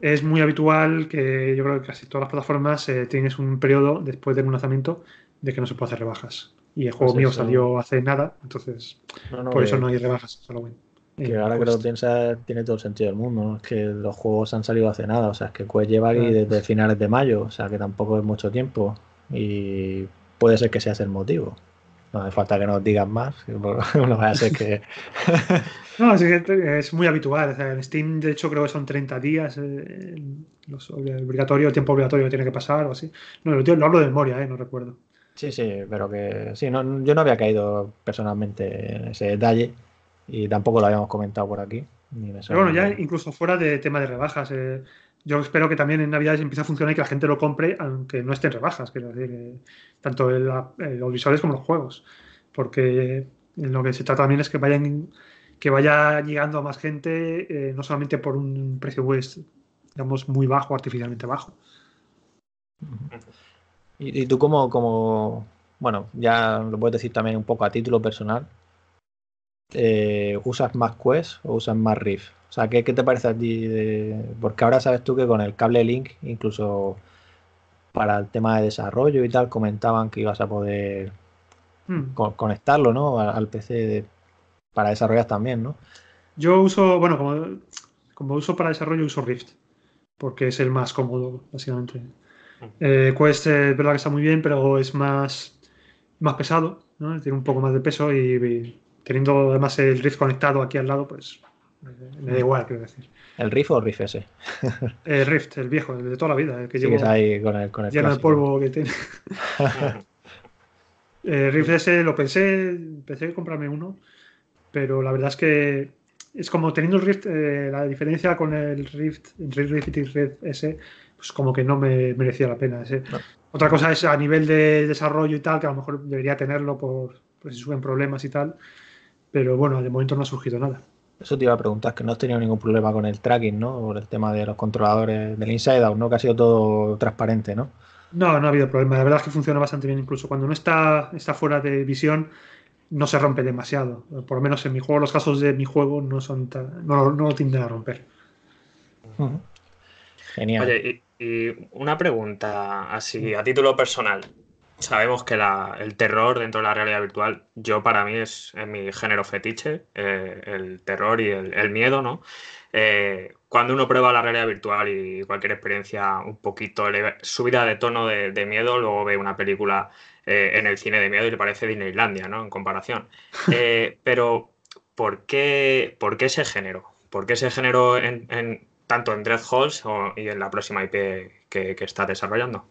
Speaker 1: es muy habitual que yo creo que casi todas las plataformas eh, tienes un periodo después de un lanzamiento de que no se puede hacer rebajas. Y el juego pues mío salió hace nada, entonces por eso no hay rebajas,
Speaker 2: Que ahora que lo piensas tiene todo el sentido del mundo, es que los juegos han salido hace nada, o sea, es que puede lleva aquí desde finales de mayo, o sea, que tampoco es mucho tiempo y puede ser que sea ese el motivo. No hace falta que nos digan más, no vaya a ser que
Speaker 1: No, es, muy habitual. en Steam, de hecho, creo que son 30 días eh, obligatorio, el tiempo obligatorio que tiene que pasar o así. No, lo, lo hablo de memoria, eh, no recuerdo. Sí, sí, pero que sí, no,
Speaker 2: yo no había caído personalmente en ese detalle y tampoco lo habíamos comentado por aquí. pero bueno, ya
Speaker 1: incluso fuera de tema de rebajas, eh, yo espero que también en Navidad empiece a funcionar y que la gente lo compre aunque no estén rebajas, tanto los visuales como los juegos, porque lo que se trata también es que vayan que vaya llegando a más gente, eh, no solamente por un precio pues, digamos, muy bajo, artificialmente bajo.
Speaker 2: ¿Y, tú como, bueno, ya lo puedes decir también un poco a título personal, eh, ¿usas más Quest o usas más Rift? O sea, ¿qué, qué te parece a ti? Porque ahora sabes tú que con el cable Link, incluso para el tema de desarrollo y tal, comentaban que ibas a poder
Speaker 1: hmm. conectarlo, ¿no? al PC de para desarrollar también, ¿no? Yo uso, bueno, como, uso para desarrollo, uso Rift, porque es el más cómodo, básicamente. Mm. Eh, Quest es verdad que está muy bien, pero es más, más pesado, tiene un poco más de peso y, teniendo además el Rift conectado aquí al lado, pues me da mm. igual, quiero decir. ¿El Rift o el Rift ese? El eh, Rift, el viejo, el de toda la vida, el que llevo ahí con el, polvo que tiene. el eh, Rift ese lo pensé, pensé en comprarme uno pero la verdad es que es como teniendo el Rift, eh, la diferencia con el Rift, Rift y S, pues como que no me merecía la pena. Otra cosa es a nivel de desarrollo y tal, que a lo mejor debería tenerlo por, pues, si suben problemas y tal, pero bueno, de momento no ha surgido nada.
Speaker 2: Eso te iba a preguntar, que no
Speaker 1: has tenido ningún problema con el tracking, ¿no? Por el tema de los controladores del Inside Out, ¿no? Que ha sido todo transparente, ¿no? No, no ha habido problema. La verdad es que funciona bastante bien, incluso cuando no está, está fuera de visión, no se rompe demasiado. Por lo menos en mi juego, los casos de mi juego no son tan, no, no lo tienden a romper. Genial.
Speaker 3: Oye, y, una pregunta así, a título personal. Sabemos que el terror dentro de la realidad virtual, yo para mí es, en mi género fetiche, eh, el terror y el, miedo, ¿no? Eh, cuando uno prueba la realidad virtual y cualquier experiencia un poquito subida de tono de, miedo, luego ve una película eh, en el cine de miedo y le parece Disneylandia, ¿no? En comparación. Eh, pero, ¿por qué, ¿por qué ese género? ¿Por qué ese género en, tanto en Dread y en la próxima IP que, está desarrollando?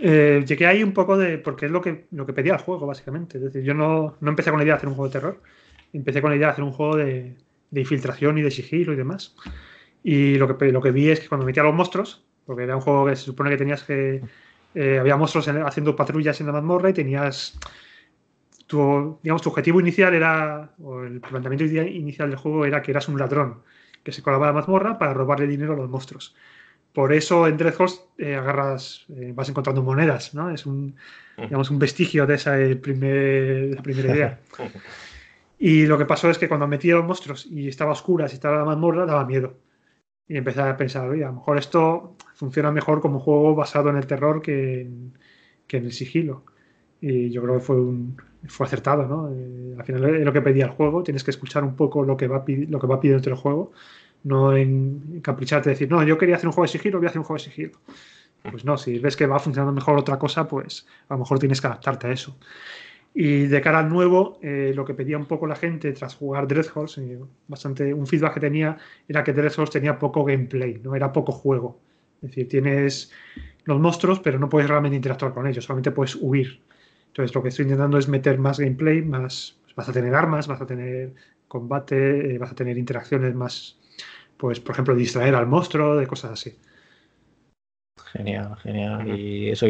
Speaker 1: Eh, llegué ahí un poco de. porque es lo que, lo que pedía el juego, básicamente. Es decir, yo no, no empecé con la idea de hacer un juego de terror. Empecé con la idea de hacer un juego de, de infiltración y de sigilo y demás. Y lo que, lo que vi es que cuando metía a los monstruos, porque era un juego que se supone que tenías que. Eh, había monstruos haciendo patrullas en la mazmorra y tenías. Tu, digamos, tu objetivo inicial era. O el planteamiento inicial del juego era que eras un ladrón que se colaba a la mazmorra para robarle dinero a los monstruos. Por eso en tres eh, agarras, eh, vas encontrando monedas, ¿no? Es un, mm. digamos, un vestigio de esa, eh, primera idea. Y lo que pasó es que cuando metía los monstruos y estaba oscura, si estaba la mazmorra, daba miedo. Y empecé a pensar, oye, a lo mejor esto funciona mejor como juego basado en el terror que en, que en el sigilo. Y yo creo que fue, un, fue acertado, ¿no? Eh, al final es lo que pedía el juego, tienes que escuchar un poco lo que va, lo que va pidiendo el juego, no en capricharte decir, no, yo quería hacer un juego de sigilo, voy a hacer un juego de sigilo. Pues no, si ves que va funcionando mejor otra cosa, pues a lo mejor tienes que adaptarte a eso. Y de cara al nuevo, eh, lo que pedía un poco la gente tras jugar Dreadhalls, eh, bastante, un feedback que tenía era que Dreadhalls tenía poco gameplay, no era poco juego. Es decir, tienes los monstruos, pero no puedes realmente interactuar con ellos, solamente puedes huir. Entonces, lo que estoy intentando es meter más gameplay, más pues vas a tener armas, vas a tener combate, eh, vas a tener interacciones más, pues, por ejemplo, distraer al monstruo, de cosas así.
Speaker 3: Genial,
Speaker 2: genial. Y eso,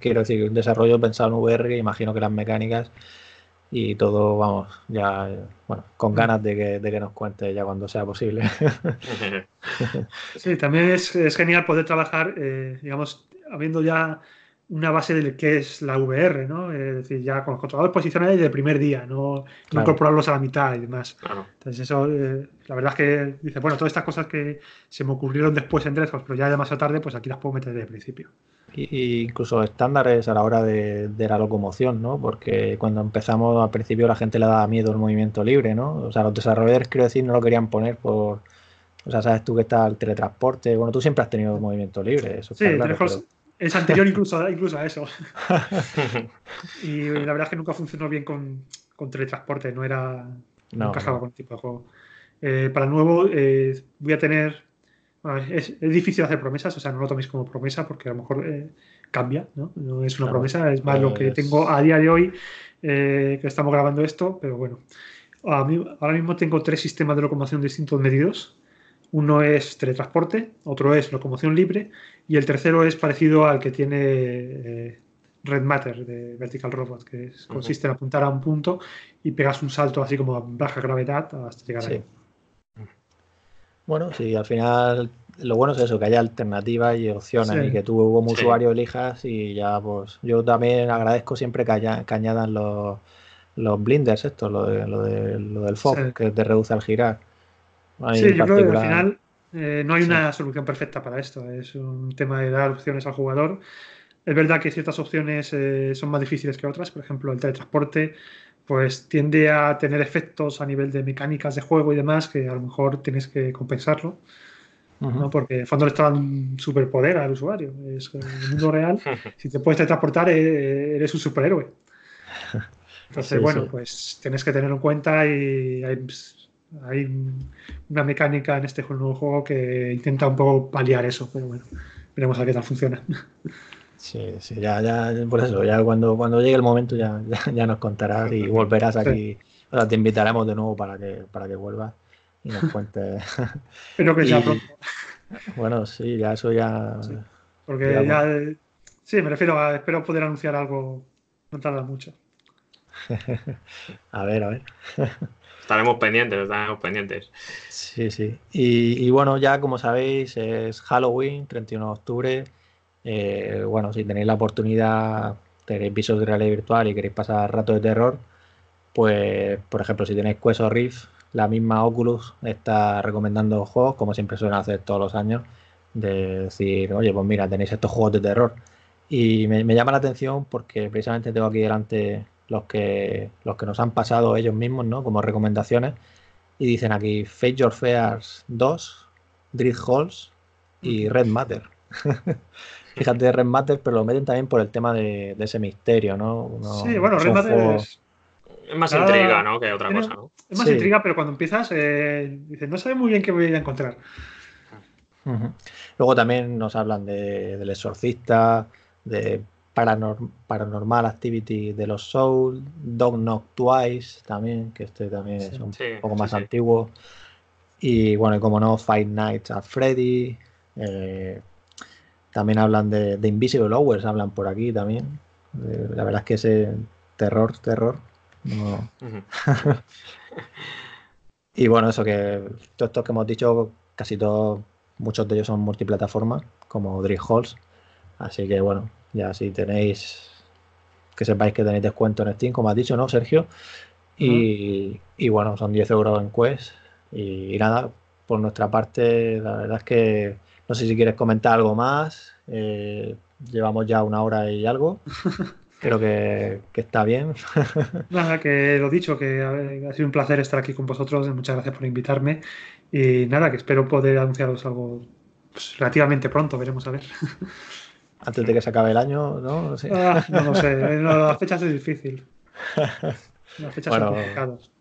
Speaker 2: quiero decir, un desarrollo pensado en VR, imagino que las mecánicas y todo, vamos, ya, bueno, con ganas de que, de que nos cuente ya cuando sea posible.
Speaker 1: sí, también es, genial poder trabajar, eh, digamos, habiendo ya una base del que es la VR, ¿no? Es decir, ya con los controladores posicionales desde el primer día, no, incorporarlos a la mitad y demás. Entonces eso, eh, la verdad es que dice, bueno, todas estas cosas que se me ocurrieron después en tres pero ya demasiado tarde, pues aquí las puedo meter desde el principio.
Speaker 2: Y, incluso estándares a la hora de, la locomoción, ¿no? Porque cuando empezamos al principio la gente le daba miedo el movimiento libre, ¿no? O sea, los desarrolladores, quiero decir, no lo querían poner por... O sea, sabes tú que está el teletransporte. Bueno, tú siempre has tenido movimiento libre. Eso sí, está es anterior
Speaker 1: incluso, a, incluso a eso. y la verdad es que nunca funcionó bien con, teletransporte, no era. No, con el tipo de juego. Eh, para nuevo, eh, voy a tener. es, difícil hacer promesas, o sea, no lo toméis como promesa porque a lo mejor eh, cambia, ¿no? No es una promesa, es más lo que pues tengo a día de hoy que estamos grabando esto, pero bueno. ahora mismo tengo tres sistemas de locomoción distintos medidos uno es teletransporte, otro es locomoción libre y el tercero es parecido al que tiene eh, Red Matter de Vertical Robot, que consiste en apuntar a un punto y pegas un salto así como a baja gravedad hasta llegar ahí.
Speaker 2: Bueno, sí, al final lo bueno es eso, que haya alternativas y opciones y que tú como usuario elijas y ya pues yo también agradezco siempre que, añadan los, blinders esto, lo, de, lo, lo del FOB, que te reduce al girar sí, yo creo que al final
Speaker 1: eh, no hay una solución perfecta para esto. Es un tema de dar opciones al jugador. Es verdad que ciertas opciones eh, son más difíciles que otras. Por ejemplo, el teletransporte pues tiende a tener efectos a nivel de mecánicas de juego y demás que a lo mejor tienes que compensarlo. Porque en fondo le está dando un superpoder al usuario. Es, en el mundo real, si te puedes teletransportar, eh, eres un superhéroe. Entonces, bueno, pues tienes que tenerlo en cuenta y pues, hay una mecánica en este nuevo juego que intenta un poco paliar eso, pero bueno, veremos a qué tal funciona.
Speaker 2: Sí, sí, ya, ya, por eso, ya cuando, cuando llegue el momento ya, ya, nos contarás y volverás aquí. ahora O sea, te invitaremos de nuevo para que, para que vuelvas y nos cuentes. que pronto. Bueno, sí, ya eso ya.
Speaker 1: porque ya. Sí, me refiero a. Espero poder anunciar algo. No tarda mucho.
Speaker 3: a ver, a ver. Estaremos pendientes, estaremos pendientes.
Speaker 2: Sí, sí. Y, bueno, ya como sabéis, es Halloween, 31 de octubre. Eh, bueno, si tenéis la oportunidad, tenéis pisos de realidad virtual y queréis pasar rato de terror, pues, por ejemplo, si tenéis Queso Rift, la misma Oculus está recomendando juegos, como siempre suelen hacer todos los años, de decir, oye, pues mira, tenéis estos juegos de terror. Y me llama la atención porque precisamente tengo aquí delante los que, los que nos han pasado ellos mismos, ¿no? Como recomendaciones. Y dicen aquí Fate Your Fears 2, Drift Halls y mm. Red Matter. Fíjate, Red Matter, pero lo meten también por el tema de, ese misterio, ¿no? sí, bueno, Red Matter es...
Speaker 1: más ah, intriga, ¿no? Que otra cosa, ¿no? Es más intriga, pero cuando empiezas, eh, dices, no sabes muy bien qué voy a encontrar.
Speaker 2: Luego también nos hablan del exorcista, de Paranormal Activity de los Souls, Dog Knock Twice también, que este también es un poco más antiguo. Y bueno, y como no, Five Nights at Freddy. Eh, también hablan de, Invisible Hours, hablan por aquí también. Eh, la verdad es que ese terror, terror. y bueno, eso que todos estos que hemos dicho, casi todos, muchos de ellos son multiplataformas, como Dream Halls. Así que bueno, ya si tenéis, que sepáis que tenéis descuento en Steam, como has dicho, ¿no, Sergio? Y, bueno, son 10 euros en Quest. Y, nada, por nuestra parte, la verdad es que no sé si quieres comentar algo más. Eh, llevamos ya una hora y algo. Creo que, está bien.
Speaker 1: nada, que lo dicho, que ha sido un placer estar aquí con vosotros. Muchas gracias por invitarme. Y nada, que espero poder anunciaros algo pues, relativamente pronto. Veremos a ver.
Speaker 2: antes de que se acabe el año, ¿no? no ah,
Speaker 1: lo sé, las fechas es difícil. Las fechas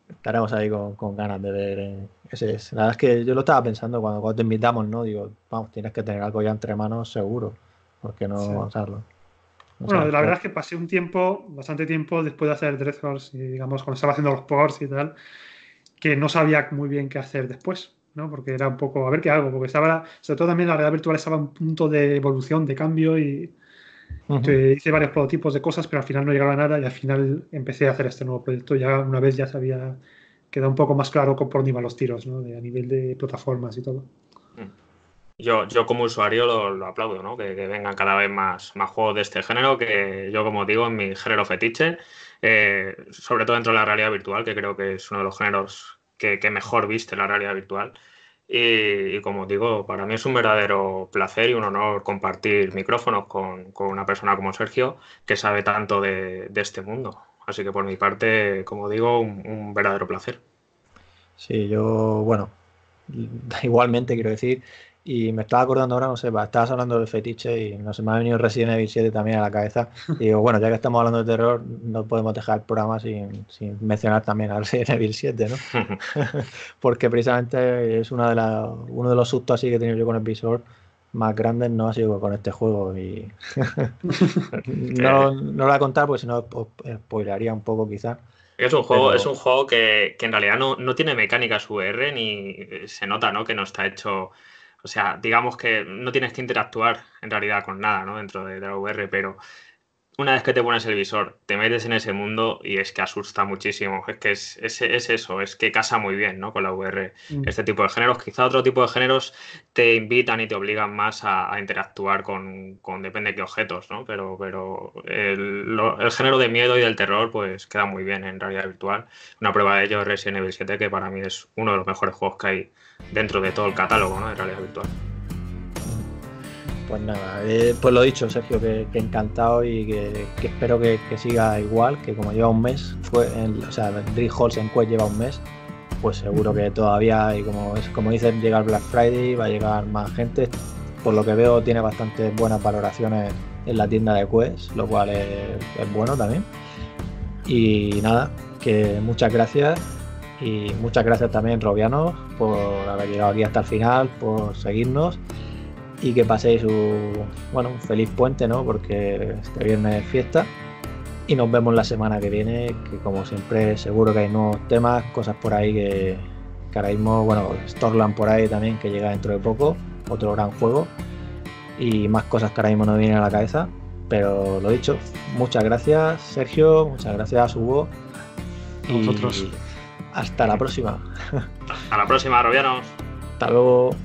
Speaker 2: Estaremos ahí con, ganas de ver. Eh, ese es. La verdad es que yo lo estaba pensando cuando, te invitamos, ¿no? Digo, vamos, tienes que tener algo ya entre manos seguro, porque no avanzarlo.
Speaker 1: bueno, la verdad es que pasé un tiempo, bastante tiempo, después de hacer Dreadhorse y, digamos, cuando estaba haciendo los ports y tal, que no sabía muy bien qué hacer después. ¿no? Porque era un poco, a ver qué hago, porque estaba, sobre todo también la realidad virtual estaba en un punto de evolución, de cambio y hice varios prototipos de cosas, pero al final no llegaba a nada y al final empecé a hacer este nuevo proyecto. Ya una vez ya sabía, queda un poco más claro por dónde iban los tiros, ¿no? a nivel de plataformas y todo. Mm.
Speaker 3: Yo, yo como usuario lo, aplaudo, ¿no? Que, vengan cada vez más, más juegos de este género, que yo como digo, en mi género fetiche, eh, sobre todo dentro de la realidad virtual, que creo que es uno de los géneros que, mejor viste la realidad virtual. Y, como digo, para mí es un verdadero placer y un honor compartir micrófonos con, una persona como Sergio, que sabe tanto de, este mundo. Así que por mi parte, como digo, un verdadero placer.
Speaker 2: Sí, yo, bueno, igualmente quiero decir, y me estaba acordando ahora, no sé, estabas hablando del fetiche y no sé, me ha venido Resident Evil 7 también a la cabeza. Y digo, bueno, ya que estamos hablando de terror, no podemos dejar el programa sin, mencionar también a Resident Evil 7, ¿no? Porque precisamente es una de uno de los sustos así que he tenido yo con el visor más grandes no ha sido con este juego y no, eh. no, lo voy a contar porque si no spoilería un poco quizás.
Speaker 3: Es un juego, es un juego que, en realidad no, no, tiene mecánicas VR ni eh, se nota ¿no? que no está hecho o sea, digamos que no tienes que interactuar en realidad con nada, Dentro de, la VR, pero una vez que te pones el visor, te metes en ese mundo y es que asusta muchísimo. Es que es, eso, es que casa muy bien con la VR mm. este tipo de géneros. Quizá otro tipo de géneros te invitan y te obligan más a, interactuar con, depende de qué objetos, pero, el, el, género de miedo y del terror pues queda muy bien en realidad virtual. Una prueba de ello es Resident Evil 7, que para mí es uno de los mejores juegos que hay dentro de todo el catálogo ¿no? de realidad virtual.
Speaker 2: Pues nada, eh, pues lo dicho, Sergio, que, encantado y que, espero que, siga igual, que como lleva un mes, fue en, o sea, Halls en Quest lleva un mes, pues seguro que todavía, y como, como dicen, llega el Black Friday, va a llegar más gente. Por lo que veo, tiene bastante buenas valoraciones en la tienda de Quest, lo cual es bueno también. Y nada, que muchas gracias y muchas gracias también, Robianos, por haber llegado aquí hasta el final, por seguirnos. Y que paséis un, bueno, un feliz puente, ¿no? Porque este viernes es fiesta. Y nos vemos la semana que viene, que como siempre seguro que hay nuevos temas, cosas por ahí que, que ahora mismo, bueno, Storland por ahí también, que llega dentro de poco, otro gran juego. Y más cosas que ahora mismo no vienen a la cabeza. Pero lo dicho, muchas gracias Sergio, muchas gracias Hugo. su vosotros. Hasta la próxima.
Speaker 3: Hasta la próxima, Robianos.
Speaker 2: Hasta luego.